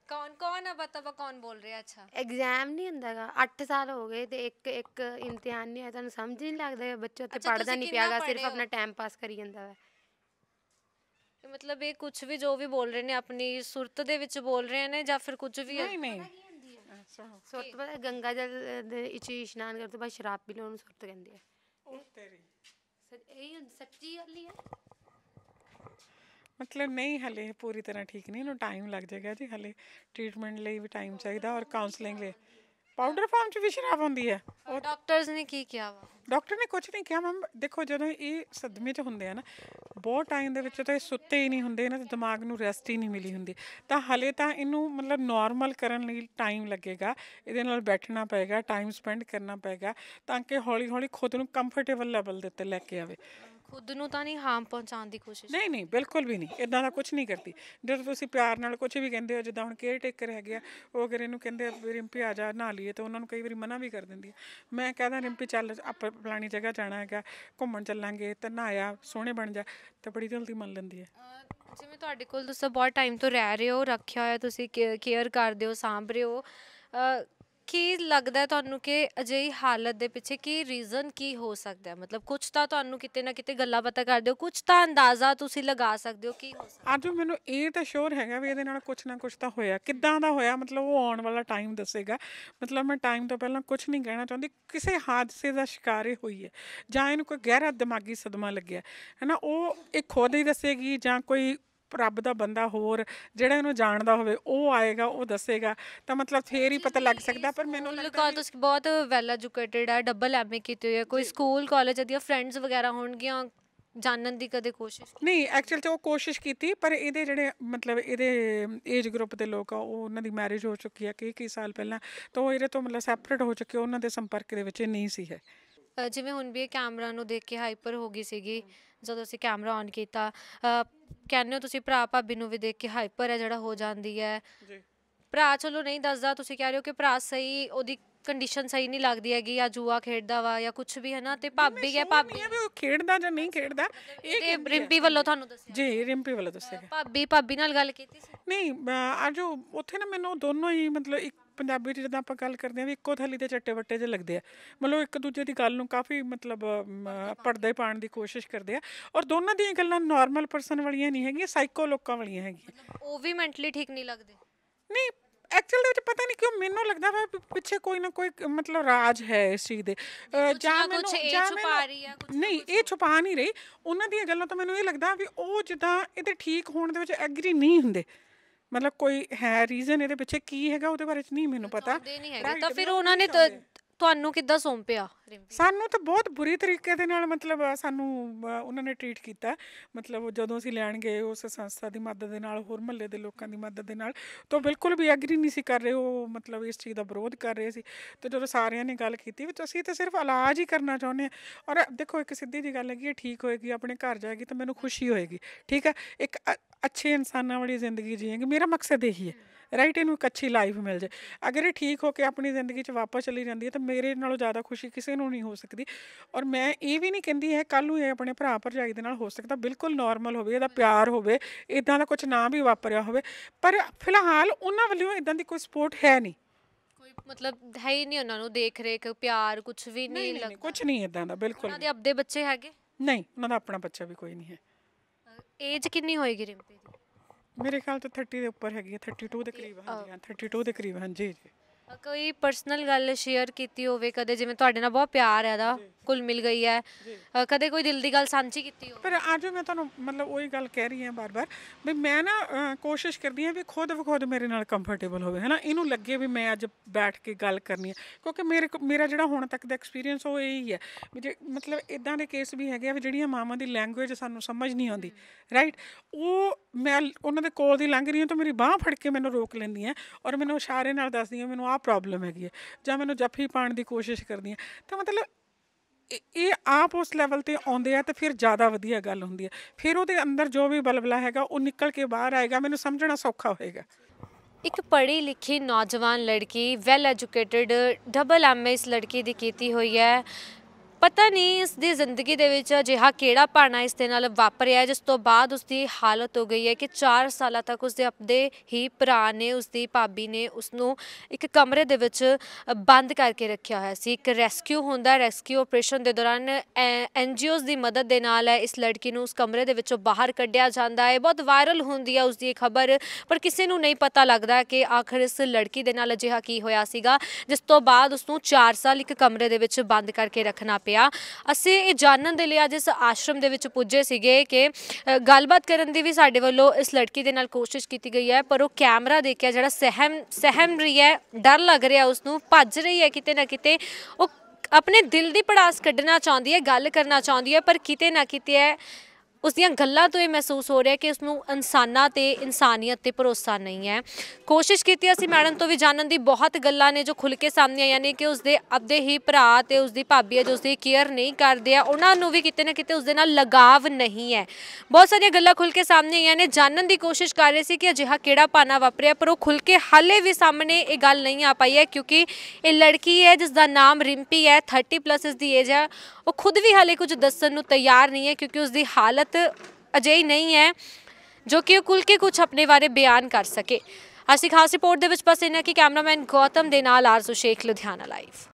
ਕੌਣ ਕੌਣ ਆ ਬਤਾਵਾ ਕੌਣ ਬੋਲ ਰਿਹਾ ਅੱਛਾ ਐਗਜ਼ਾਮ ਨਹੀਂ ਹੁੰਦਾਗਾ 8 ਸਾਲ ਹੋ ਗਏ ਤੇ ਇੱਕ ਇੱਕ ਇਮਤਿਹਾਨ ਨਹੀਂ ਆ ਤੁਹਾਨੂੰ ਸਮਝ ਨਹੀਂ ਲੱਗਦਾ ਬੱਚਾ ਤੇ ਪੜਦਾ ਨਹੀਂ ਪਿਆਗਾ ਸਿਰਫ ਆਪਣਾ ਟਾਈਮ ਪਾਸ ਕਰੀ ਜਾਂਦਾ ਵਾ ਕਿ ਮਤਲਬ ਇਹ ਕੁਝ ਵੀ ਜੋ ਵੀ ਬੋਲ ਰਹੇ ਨੇ ਆਪਣੀ ਸੁਰਤ ਦੇ ਵਿੱਚ ਬੋਲ ਰਹੇ ਨੇ ਜਾਂ ਫਿਰ ਕੁਝ ਵੀ ਨਹੀਂ ਨਹੀਂ ਸੁਰਤ ਪਤਾ ਗੰਗਾ ਜਲ ਦੇ ਵਿੱਚ ਇਸ਼ਨਾਨ ਕਰਦੇ ਬਾਅਦ ਸ਼ਰਾਬ ਪੀ ਲਓ ਉਹਨੂੰ ਸੁਰਤ ਕਹਿੰਦੇ ਆ ਉਹ ਤੇਰੀ ਇਹ ਸੱਚੀ ਵਾਲੀ ਹੈ ਮਤਲਬ ਨਹੀਂ ਹਲੇ ਪੂਰੀ ਤਰ੍ਹਾਂ ਠੀਕ ਨਹੀਂ ਨੂੰ ਟਾਈਮ ਲੱਗ ਜਾਏਗਾ ਜੀ ਹਲੇ ਟ੍ਰੀਟਮੈਂਟ ਲਈ ਵੀ ਟਾਈਮ ਚਾਹੀਦਾ ਔਰ ਕਾਉਂਸਲਿੰਗ ਲਈ ਪਾਊਡਰ ਫਾਰਮ ਚ ਵੀ ਸ਼ਰਾਬ ਹੁੰਦੀ ਹੈ ਔਰ ਡਾਕਟਰਸ ਨੇ ਕੀ ਕਿਹਾ ਵਾ ਡਾਕਟਰ ਨੇ ਕੁਝ ਨਹੀਂ ਕਿਹਾ ਮੈਮ ਦੇਖੋ ਜਦੋਂ ਇਹ ਸਦਮੇ 'ਚ ਹੁੰਦੇ ਆ ਨਾ ਬਹੁਤ ਟਾਈਮ ਦੇ ਵਿੱਚ ਤਾਂ ਇਹ ਸੁੱਤੇ ਹੀ ਨਹੀਂ ਹੁੰਦੇ ਇਹਨਾਂ ਦੇ ਦਿਮਾਗ ਨੂੰ ਰੈਸਟ ਹੀ ਨਹੀਂ ਮਿਲੀ ਹੁੰਦੀ ਤਾਂ ਹਲੇ ਤਾਂ ਇਹਨੂੰ ਮਤਲਬ ਨਾਰਮਲ ਕਰਨ ਲਈ ਟਾਈਮ ਲੱਗੇਗਾ ਇਹਦੇ ਨਾਲ ਬੈਠਣਾ ਪਏਗਾ ਟਾਈਮ ਸਪੈਂਡ ਕਰਨਾ ਪਏਗਾ ਤਾਂ ਕਿ ਹੌਲੀ ਹੌਲੀ ਖੁਦ ਨੂੰ ਕੰਫਰਟੇਬਲ ਲੈਵਲ ਦੇ ਉੱਤੇ ਲੈ ਕੇ ਆਵੇ ਖੁਦ ਨੂੰ ਤਾਂ ਨਹੀਂ ਹਾਮ ਪਹੁੰਚਾਉਣ ਦੀ ਕੋਸ਼ਿਸ਼ ਨਹੀਂ ਨਹੀਂ ਬਿਲਕੁਲ ਵੀ ਨਹੀਂ ਇਦਾਂ ਦਾ ਕੁਝ ਨਹੀਂ ਕਰਦੀ ਜਦੋਂ ਤੁਸੀਂ ਪਿਆਰ ਨਾਲ ਕੁਝ ਵੀ ਕਹਿੰਦੇ ਹੋ ਜਿੱਦਾਂ ਹੁਣ ਕੇਅਰ ਟੇਕਰ ਹੈ ਗਿਆ ਉਹ ਅਗਰ ਇਹਨੂੰ ਕਹਿੰਦੇ ਆ ਰਿੰਪੀ ਆ ਜਾ ਨਹਾ ਲਈਏ ਤਾਂ ਉਹਨਾਂ ਨੂੰ ਕਈ ਵਾਰੀ ਮਨਾ ਵੀ ਕਰ ਦਿੰਦੀ ਮੈਂ ਕਹਦਾ ਰਿੰਪੀ ਚੱਲ ਆਪਾਂ ਫਲਾਣੀ ਜਗ੍ਹਾ ਜਾਣਾ ਹੈਗਾ ਘੁੰਮਣ ਚੱਲਾਂਗੇ ਤਾਂ ਨਹਾਇਆ ਸੋਹਣੇ ਬਣ ਜਾ ਤਾਂ ਬੜੀ ਜਲਦੀ ਮੰਨ ਲੈਂਦੀ ਹੈ ਜਿਵੇਂ ਤੁਹਾਡੇ ਕੋਲ ਤੁਸੀਂ ਬਹੁਤ ਟਾਈਮ ਤੋਂ ਰਹਿ ਰਹੇ ਹੋ ਰੱਖਿਆ ਹੋਇਆ ਤੁਸੀਂ ਕੇਅਰ ਕਰਦੇ ਹੋ ਸਾਂਭ ਰਹੇ ਹੋ ਕੀ ਲੱਗਦਾ ਤੁਹਾਨੂੰ ਕਿ ਅਜਿਹੀ ਹਾਲਤ ਦੇ ਪਿੱਛੇ ਕੀ ਰੀਜ਼ਨ ਕੀ ਹੋ ਸਕਦਾ ਹੈ ਮਤਲਬ ਕੁਝ ਤਾਂ ਤੁਹਾਨੂੰ ਕਿਤੇ ਨਾ ਕਿਤੇ ਗੱਲਾਂ ਪਤਾ ਕਰਦੇ ਹੋ ਕੁਝ ਤਾਂ ਅੰਦਾਜ਼ਾ ਤੁਸੀਂ ਲਗਾ ਸਕਦੇ ਹੋ ਕੀ ਹੋ ਸਕਦਾ ਅੱਜ ਮੈਨੂੰ ਇਹ ਤਾਂ ਸ਼ੋਰ ਹੈਗਾ ਵੀ ਇਹਦੇ ਨਾਲ ਕੁਝ ਨਾ ਕੁਝ ਤਾਂ ਹੋਇਆ ਕਿੱਦਾਂ ਦਾ ਹੋਇਆ ਮਤਲਬ ਉਹ ਆਉਣ ਵਾਲਾ ਟਾਈਮ ਦੱਸੇਗਾ ਮਤਲਬ ਮੈਂ ਟਾਈਮ ਤੋਂ ਪਹਿਲਾਂ ਕੁਝ ਨਹੀਂ ਕਹਿਣਾ ਚਾਹੁੰਦੀ ਕਿਸੇ ਹਾਦਸੇ ਦਾ ਸ਼ਿਕਾਰ ਹੋਈ ਹੈ ਜਾਂ ਇਹਨੂੰ ਕੋਈ ਗਹਿਰਾ ਦਿਮਾਗੀ ਸਦਮਾ ਲੱਗਿਆ ਹੈ ਨਾ ਉਹ ਇਹ ਖੁਦ ਹੀ ਦੱਸੇਗੀ ਜਾਂ ਕੋਈ ਰੱਬ ਦਾ ਬੰਦਾ ਹੋਰ ਜਿਹੜਾ ਇਹਨੂੰ ਜਾਣਦਾ ਹੋਵੇ ਉਹ ਆਏਗਾ ਉਹ ਦੱਸੇਗਾ ਤਾਂ ਮਤਲਬ ਫੇਰ ਹੀ ਪਤਾ ਲੱਗ ਸਕਦਾ ਪਰ ਮੈਨੂੰ ਲੱਗਦਾ ਤੁਸੀਂ ਬਹੁਤ ਵੈਲ ਐਜੂਕੇਟਿਡ ਆ ਡਬਲ ਐਮਏ ਕੀਤੀ ਹੋਈ ਹੈ ਕੋਈ ਸਕੂਲ ਕਾਲਜ ਦੀਆਂ ਫਰੈਂਡਸ ਵਗੈਰਾ ਹੋਣਗੀਆਂ ਜਾਣਨ ਦੀ ਕਦੇ ਕੋਸ਼ਿਸ਼ ਨਹੀਂ ਐਕਚੁਅਲ ਤੇ ਉਹ ਕੋਸ਼ਿਸ਼ ਕੀਤੀ ਪਰ ਇਹਦੇ ਜਿਹੜੇ ਮਤਲਬ ਇਹਦੇ ਏਜ ਗਰੁੱਪ ਦੇ ਲੋਕ ਆ ਉਹ ਉਹਨਾਂ ਦੀ ਮੈਰਿਜ ਹੋ ਚੁੱਕੀ ਆ ਕਿ ਕਿ ਸਾਲ ਪਹਿਲਾਂ ਤਾਂ ਉਹ ਇਹਦੇ ਤੋਂ ਮਤਲਬ ਸੈਪਰੇਟ ਹੋ ਚੁੱਕੇ ਉਹਨਾਂ ਦੇ ਸੰਪਰਕ ਦੇ ਵਿੱਚ ਨਹੀਂ ਸੀ ਹੈ ਜਿਵੇਂ ਹੁਣ ਵੀ ਇਹ ਕੈਮਰਾ ਨੂੰ ਦੇਖ ਕੇ ਹਾਈਪਰ ਹੋ ਗਈ ਸੀਗੀ ਜਦੋਂ ਅਸੀਂ ਕੈਮਰਾ ਔਨ ਕੀਤਾ ਕਹਿੰਦੇ ਹੋ ਤੁਸੀਂ ਭਰਾ ਭਾਬੀ ਨੂੰ ਵੀ ਦੇਖ ਕੇ ਹਾਈਪਰ ਹੈ ਜਿਹੜਾ ਹੋ ਜਾਂਦੀ ਹੈ ਜੀ ਭਰਾ ਚਲੋ ਨਹੀਂ ਦੱਸਦਾ ਤੁਸੀਂ ਕਹਿ ਰਹੇ ਹੋ ਕਿ ਭਰਾ ਸਹੀ ਉਹਦੀ ਕੰਡੀਸ਼ਨ ਸਹੀ ਨਹੀਂ ਲੱਗਦੀ ਹੈਗੀ ਆ ਜੂਆ ਖੇਡਦਾ ਵਾ ਜਾਂ ਕੁਝ ਵੀ ਹੈ ਨਾ ਤੇ ਭਾਬੀ ਹੈ ਭਾਬੀ ਉਹ ਖੇਡਦਾ ਜਾਂ ਨਹੀਂ ਖੇਡਦਾ ਇਹ ਤੇ ਰਿੰਪੀ ਵੱਲੋਂ ਤੁਹਾਨੂੰ ਦੱਸਿਆ ਜੀ ਰਿੰਪੀ ਵੱਲੋਂ ਦੱਸਿਆ ਭਾਬੀ ਭਾਬੀ ਨਾਲ ਗੱਲ ਕੀਤੀ ਸੀ ਨਹੀਂ ਅੱਜ ਆ ਜੋ ਉੱਥੇ ਨਾ ਮੈਨੂੰ ਦੋਨੋਂ ਹੀ ਮਤਲਬ ਇੱਕ ਪੰਜਾਬੀ ਜਿਹੜਾ ਆਪਾਂ ਗੱਲ ਕਰਦੇ ਆ ਵੀ ਇੱਕੋ ਥਲੀ ਦੇ ਚੱਟੇ ਵੱਟੇ ਜੇ ਲੱਗਦੇ ਆ ਮਤਲਬ ਇੱਕ ਦੂਜੇ ਦੀ ਗੱਲ ਨੂੰ ਕਾਫੀ ਮਤਲਬ ਪਰਦੇ ਪਾਣ ਦੀ ਕੋਸ਼ਿਸ਼ ਕਰਦੇ ਆ ਔਰ ਦੋਨਾਂ ਦੀਆਂ ਗੱਲਾਂ ਨਾਰਮਲ ਪਰਸਨ ਵਾਲੀਆਂ ਨਹੀਂ ਹੈਗੀਆਂ ਸਾਈਕੋ ਲੋਕਾਂ ਵਾਲੀਆਂ ਹੈਗੀਆਂ ਉਹ ਵੀ ਮੈਂਟਲੀ ਠੀਕ ਨਹੀਂ ਲੱਗਦੇ ਨਹੀਂ ਐਕਚੁਅਲ ਦੇ ਵਿੱਚ ਪਤਾ ਨਹੀਂ ਕਿਉਂ ਮੈਨੂੰ ਲੱਗਦਾ ਵਾ ਪਿੱਛੇ ਕੋਈ ਨਾ ਕੋਈ ਮਤਲਬ ਰਾਜ ਹੈ ਇਸ ਚੀਜ਼ ਦੇ ਜਾਂ ਮੈਨੂੰ ਜਾਂ ਛੁਪਾ ਰਹੀ ਆ ਕੁਝ ਨਹੀਂ ਇਹ ਛੁਪਾ ਨਹੀਂ ਰਹੀ ਉਹਨਾਂ ਦੀਆਂ ਗੱਲਾਂ ਤਾਂ ਮੈਨੂੰ ਇਹ ਲੱਗਦਾ ਵੀ ਉਹ ਜਿੱਦਾਂ ਇਹਦੇ ਠੀਕ ਹੋਣ ਦੇ ਵਿੱਚ ਐਗਰੀ ਨਹੀਂ ਹੁੰਦੇ ਮਤਲਬ ਕੋਈ ਹੈ ਰੀਜ਼ਨ ਇਹਦੇ ਪਿੱਛੇ ਕੀ ਹੈਗਾ ਉਹਦੇ ਬਾਰੇ ਚ ਨਹੀਂ ਮੈਨੂੰ ਪਤਾ ਤਾਂ ਫਿਰ ਉਹਨਾਂ ਨੇ ਤੁਹਾਨੂੰ ਕਿੱਦਾਂ ਸੌਂਪਿਆ ਰਿੰਪੀ ਸਾਨੂੰ ਤਾਂ ਬਹੁਤ ਬੁਰੀ ਤਰੀਕੇ ਦੇ ਨਾਲ ਮਤਲਬ ਸਾਨੂੰ ਉਹਨਾਂ ਨੇ ਟ੍ਰੀਟ ਕੀਤਾ ਮਤਲਬ ਜਦੋਂ ਅਸੀਂ ਲੈਣ ਗਏ ਉਸ ਸੰਸਥਾ ਦੀ ਮਦਦ ਦੇ ਨਾਲ ਹੋਰ ਮਹੱਲੇ ਦੇ ਲੋਕਾਂ ਦੀ ਮਦਦ ਦੇ ਨਾਲ ਤਾਂ ਬਿਲਕੁਲ ਵੀ ਐਗਰੀ ਨਹੀਂ ਸੀ ਕਰ ਰਹੇ ਉਹ ਮਤਲਬ ਇਸ ਚੀਜ਼ ਦਾ ਵਿਰੋਧ ਕਰ ਰਹੇ ਸੀ ਤੇ ਜਦੋਂ ਸਾਰਿਆਂ ਨੇ ਗੱਲ ਕੀਤੀ ਵੀ ਤੁਸੀਂ ਤਾਂ ਸਿਰਫ ਇਲਾਜ ਹੀ ਕਰਨਾ ਚਾਹੁੰਦੇ ਆ ਔਰ ਦੇਖੋ ਇੱਕ ਸਿੱਧੀ ਜੀ ਗੱਲ ਕਿ ਇਹ ਠੀਕ ਹੋਏਗੀ ਆਪਣੇ ਘਰ ਜਾਏਗੀ ਤਾਂ ਮੈਨੂੰ ਖੁਸ਼ੀ ਹੋਏਗੀ ਠੀਕ ਹੈ ਇੱਕ ਅੱਛੇ ਇਨਸਾਨਾਂ ਵਾਲੀ ਜ਼ਿੰਦਗੀ ਜੀਏਗੀ ਮੇਰਾ ਮਕਸਦ ਇਹੀ ਹੈ ਰਾਈਟ ਇਹਨੂੰ ਇੱਕ ਅੱਛੀ ਲਾਈਫ ਮਿਲ ਜੇ ਅਗਰ ਇਹ ਠੀਕ ਹੋ ਕੇ ਆਪਣੀ ਜ਼ਿੰਦਗੀ 'ਚ ਵਾਪਸ ਚਲੀ ਜਾਂਦੀ ਹੈ ਤਾਂ ਮੇਰੇ ਨਾਲੋਂ ਜ਼ਿਆਦਾ ਖੁਸ਼ੀ ਕਿਸੇ ਨੂੰ ਨਹੀਂ ਹੋ ਸਕਦੀ ਔਰ ਮੈਂ ਇਹ ਵੀ ਨਹੀਂ ਕਹਿੰਦੀ ਹੈ ਕੱਲ ਨੂੰ ਇਹ ਆਪਣੇ ਭਰਾ ਭਰਜਾਈ ਦੇ ਨਾਲ ਹੋ ਸਕਦਾ ਬਿਲਕੁਲ ਨਾਰਮਲ ਹੋਵੇ ਇਹਦਾ ਪਿਆਰ ਹੋਵੇ ਇਦਾਂ ਦਾ ਕੁਝ ਨਾ ਵੀ ਵਾਪਰਿਆ ਹੋਵੇ ਪਰ ਫਿਲਹਾਲ ਉਹਨਾਂ ਵੱਲੋਂ ਇਦਾਂ ਦੀ ਕੋਈ ਸਪੋਰਟ ਹੈ ਨਹੀਂ ਮਤਲਬ ਹੈ ਹੀ ਨਹੀਂ ਉਹਨਾਂ ਨੂੰ ਦੇਖ ਰੇਖ ਪਿਆਰ ਕੁਝ ਵੀ ਨਹੀਂ ਲੱਗਦਾ ਨਹੀਂ ਕੁਝ ਨਹੀਂ ਇਦਾਂ ਦਾ ਬਿਲਕੁਲ ਉਹਨਾਂ ਦੇ ਆਪਦੇ ਬੱਚੇ ਹੈਗੇ ਨਹੀਂ ਉਹਨਾਂ ਦਾ ਆਪਣਾ ਬੱਚਾ ਵੀ ਕੋਈ ਨਹੀਂ ਹੈ ਏਜ ਕਿੰਨੀ ਹੋਏਗੀ ਰਿੰਪੀ ਦੀ ਮੇਰੇ ਖਿਆਲ ਤੇ 30 ਦੇ ਉੱਪਰ ਹੈਗੀ ਹੈ 32 ਦੇ ਕਰੀਬ ਹਾਂਜੀ ਹਾਂ 32 ਦੇ ਕਰੀਬ ਹਾਂਜੀ ਜੀ ਕੋਈ ਪਰਸਨਲ ਗੱਲ ਸ਼ੇਅਰ ਕੀਤੀ ਹੋਵੇ ਕਦੇ ਜਿਵੇਂ ਤੁਹਾਡੇ ਨਾਲ ਬਹੁਤ ਪਿਆਰ ਹੈ ਦਾ ਕੁਲ ਮਿਲ ਗਈ ਹੈ ਕਦੇ ਕੋਈ ਦਿਲ ਦੀ ਗੱਲ ਸਾਂਝੀ ਕੀਤੀ ਹੋਵੇ ਪਰ ਅੱਜ ਮੈਂ ਤੁਹਾਨੂੰ ਮਤਲਬ ਉਹੀ ਗੱਲ ਕਹਿ ਰਹੀ ਹਾਂ ਬਾਰ-ਬਾਰ ਵੀ ਮੈਂ ਨਾ ਕੋਸ਼ਿਸ਼ ਕਰਦੀ ਹਾਂ ਵੀ ਖੁਦ ਖੁਦ ਮੇਰੇ ਨਾਲ ਕੰਫਰਟੇਬਲ ਹੋਵੇ ਹੈਨਾ ਇਹਨੂੰ ਲੱਗੇ ਵੀ ਮੈਂ ਅੱਜ ਬੈਠ ਕੇ ਗੱਲ ਕਰਨੀ ਹੈ ਕਿਉਂਕਿ ਮੇਰੇ ਕੋ- ਮੇਰਾ ਜਿਹੜਾ ਹੁਣ ਤੱਕ ਦਾ ਐਕਸਪੀਰੀਅੰਸ ਉਹ ਇਹੀ ਹੈ ਵੀ ਜੇ ਮਤਲਬ ਇਦਾਂ ਦੇ ਕੇਸ ਵੀ ਹੈਗੇ ਆ ਵੀ ਜਿਹੜੀਆਂ ਮਾਵਾਂ ਦੀ ਲੈਂਗੁਏਜ ਸਾਨੂੰ ਸਮਝ ਨਹੀਂ ਆਉਂਦੀ ਰਾਈਟ ਉਹ ਮੈਂ ਉਹਨਾਂ ਦੇ ਕੋਲ ਦੀ ਲੰਘ ਰਹੀ ਹਾਂ ਤਾਂ ਮੇਰੀ ਬਾਹ ਫੜ ਕੇ ਮੈਨੂੰ ਰੋਕ ਹੈ ਔਰ ਮੈਨੂੰ ਇਸ਼ਾਰੇ ਨਾਲ ਹੈ ਮੈਨੂੰ ਆ ਪ੍ਰੋਬਲਮ ਹੈਗੀ ਹੈ ਜਾਂ ਮੈਨੂੰ ਜੱਫੀ ਪਾਣ ਦੀ ਕੋਸ਼ਿਸ਼ ਕਰਦੀ ਹਾਂ ਤਾਂ ਮਤਲਬ ਇਹ ਆਪ ਉਸ ਲੈਵਲ ਤੇ ਆਉਂਦੇ ਆ ਤੇ ਫਿਰ ਜ਼ਿਆਦਾ ਵਧੀਆ ਗੱਲ ਹੁੰਦੀ ਹੈ ਫਿਰ ਉਹਦੇ ਅੰਦਰ ਜੋ ਵੀ ਬਲਬਲਾ ਹੈਗਾ ਉਹ ਨਿਕਲ ਕੇ ਬਾਹਰ ਆਏਗਾ ਮੈਨੂੰ ਸਮਝਣਾ ਸੌਖਾ ਹੋਏਗਾ ਇੱਕ ਪੜ੍ਹੀ ਲਿਖੀ ਨੌਜਵਾਨ ਲੜਕੀ ਵੈਲ ਐਜੂਕੇਟਿਡ ਡਬਲ ਐਸ ਲੜਕੀ ਦੀ ਕੀਤੀ ਹੋਈ ਹੈ ਪਤਾ ਨਹੀਂ ਇਸ ਦੀ ਜ਼ਿੰਦਗੀ ਦੇ ਵਿੱਚ ਅਜਿਹਾ ਕਿਹੜਾ ਪਾਣਾ ਇਸ ਦੇ ਨਾਲ ਵਾਪਰਿਆ ਜਿਸ ਤੋਂ ਬਾਅਦ ਉਸ ਦੀ ਹਾਲਤ ਹੋ ਗਈ ਹੈ ਕਿ 4 ਸਾਲਾਂ ਤੱਕ ਉਸ ਦੇ ਆਪਦੇ ਹੀ ਭਰਾ ਨੇ ਉਸ ਦੀ ਭਾਬੀ ਨੇ ਉਸ ਨੂੰ ਇੱਕ ਕਮਰੇ ਦੇ ਵਿੱਚ ਬੰਦ ਕਰਕੇ ਰੱਖਿਆ ਹੋਇਆ ਸੀ ਇੱਕ ਰੈਸਕਿਊ ਹੁੰਦਾ ਰੈਸਕਿਊ ਆਪਰੇਸ਼ਨ ਦੇ ਦੌਰਾਨ ਐਨਜੀਓਜ਼ ਦੀ ਮਦਦ ਦੇ ਨਾਲ ਇਸ ਲੜਕੀ ਨੂੰ ਉਸ ਕਮਰੇ ਦੇ ਵਿੱਚੋਂ ਬਾਹਰ ਕੱਢਿਆ ਜਾਂਦਾ ਹੈ ਬਹੁਤ ਵਾਇਰਲ ਹੁੰਦੀ ਹੈ ਉਸ ਦੀ ਖਬਰ ਪਰ ਕਿਸੇ ਨੂੰ ਨਹੀਂ ਪਤਾ ਲੱਗਦਾ ਕਿ ਆਖਰ ਇਸ ਲੜਕੀ ਦੇ ਨਾਲ ਅਜਿਹਾ ਕੀ ਹੋਇਆ ਸੀਗਾ ਜਿਸ ਤੋਂ ਬਾਅਦ ਉਸ ਨੂੰ 4 ਸਾਲ ਇੱਕ ਕਮਰੇ ਦੇ ਵਿੱਚ ਬੰਦ ਕਰਕੇ ਰੱਖਣਾ ਪਿਆ ਰਿਹਾ ਅਸੀਂ ਇਹ ਜਾਣਨ ਦੇ ਲਈ ਅੱਜ ਇਸ ਆਸ਼ਰਮ ਦੇ ਵਿੱਚ ਪੁੱਜੇ ਸੀਗੇ ਕਿ ਗੱਲਬਾਤ ਕਰਨ ਦੀ ਵੀ ਸਾਡੇ ਵੱਲੋਂ ਇਸ ਲੜਕੀ ਦੇ ਨਾਲ ਕੋਸ਼ਿਸ਼ ਕੀਤੀ ਗਈ ਹੈ ਪਰ ਉਹ ਕੈਮਰਾ ਦੇਖਿਆ ਜਿਹੜਾ ਸਹਿਮ ਸਹਿਮ ਰਹੀ ਹੈ ਡਰ ਲੱਗ ਰਿਹਾ ਉਸ ਨੂੰ ਭੱਜ ਰਹੀ ਹੈ ਕਿਤੇ ਨਾ ਕਿਤੇ ਉਹ ਆਪਣੇ ਦਿਲ ਦੀ ਪੜਾਸ ਕੱਢਣਾ ਚਾਹੁੰਦੀ ਹੈ ਗੱਲ ਕਰਨਾ ਚਾਹੁੰਦੀ ਹੈ ਪਰ ਕਿਤੇ ਨਾ ਕਿਤੇ ਹੈ ਉਸ ਦੀਆਂ ਗੱਲਾਂ ਤੋਂ ਇਹ ਮਹਿਸੂਸ ਹੋ ਰਿਹਾ ਕਿ ਉਸ ਨੂੰ ਇਨਸਾਨਾਂ ਤੇ ਇਨਸਾਨੀਅਤ ਤੇ ਭਰੋਸਾ ਨਹੀਂ ਹੈ ਕੋਸ਼ਿਸ਼ ਕੀਤੀ ਅਸੀਂ ਮੈਡਮ ਤੋਂ ਵੀ ਜਾਣਨ ਦੀ ਬਹੁਤ ਗੱਲਾਂ ਨੇ ਜੋ ਖੁੱਲ ਕੇ ਸਾਹਮਣੇ ਆਈਆਂ ਨੇ ਕਿ ਉਸ ਦੇ ਅੱਧੇ ਹੀ ਭਰਾ ਤੇ ਉਸ ਦੀ ਭਾਬੀ ਹੈ ਜੋ ਉਸ ਦੀ ਕੇਅਰ ਨਹੀਂ ਕਰਦੇ ਆ ਉਹਨਾਂ ਨੂੰ ਵੀ ਕਿਤੇ ਨਾ ਕਿਤੇ ਉਸ ਦੇ ਨਾਲ ਲਗਾਵ ਨਹੀਂ ਹੈ ਬਹੁਤ ਸਾਰੀਆਂ ਗੱਲਾਂ ਖੁੱਲ ਕੇ ਸਾਹਮਣੇ ਆਈਆਂ ਨੇ ਜਾਣਨ ਦੀ ਕੋਸ਼ਿਸ਼ ਕਰ ਰਹੇ ਸੀ ਕਿ ਅਜਿਹਾ ਕਿਹੜਾ ਪਾਣਾ ਵਾਪਰਿਆ ਪਰ ਉਹ ਖੁੱਲ ਕੇ ਹਾਲੇ ਵੀ ਸਾਹਮਣੇ ਇਹ ਗੱਲ ਨਹੀਂ ਆ ਪਾਈ ਹੈ ਕਿਉਂਕਿ ਇਹ ਲੜਕੀ ਹੈ ਜਿਸ ਦਾ ਨਾਮ ਰਿੰਪੀ ਹੈ 30 ਪਲੱਸ ਇਸ ਦੀ ਏਜ ਹੈ ਉਹ ਖੁਦ ਵੀ ਹਾਲੇ ਕੁਝ ਦੱਸਣ ਨੂੰ ਤਿਆਰ ਨਹੀਂ ਹੈ ਕਿਉਂਕਿ ਉਸ ਦੀ ਹਾਲਤ ਅਜੇ ਅਜਿਹੀ ਨਹੀਂ ਹੈ ਜੋ ਕਿ ਉਹ ਕੁਲ ਕੇ ਕੁਝ ਆਪਣੇ ਬਾਰੇ ਬਿਆਨ ਕਰ ਸਕੇ ਅਸੀਂ ਖਾਸ ਰਿਪੋਰਟ ਦੇ ਵਿੱਚ ਬਸ ਇਹਨਾਂ ਕਿ ਕੈਮਰਾਮੈਨ ਗੌਤਮ ਦੇ ਨਾਲ ਆਰਜ਼ੂ ਸ਼ੇਖ ਲੁਧਿਆਣਾ ਲਾਈਵ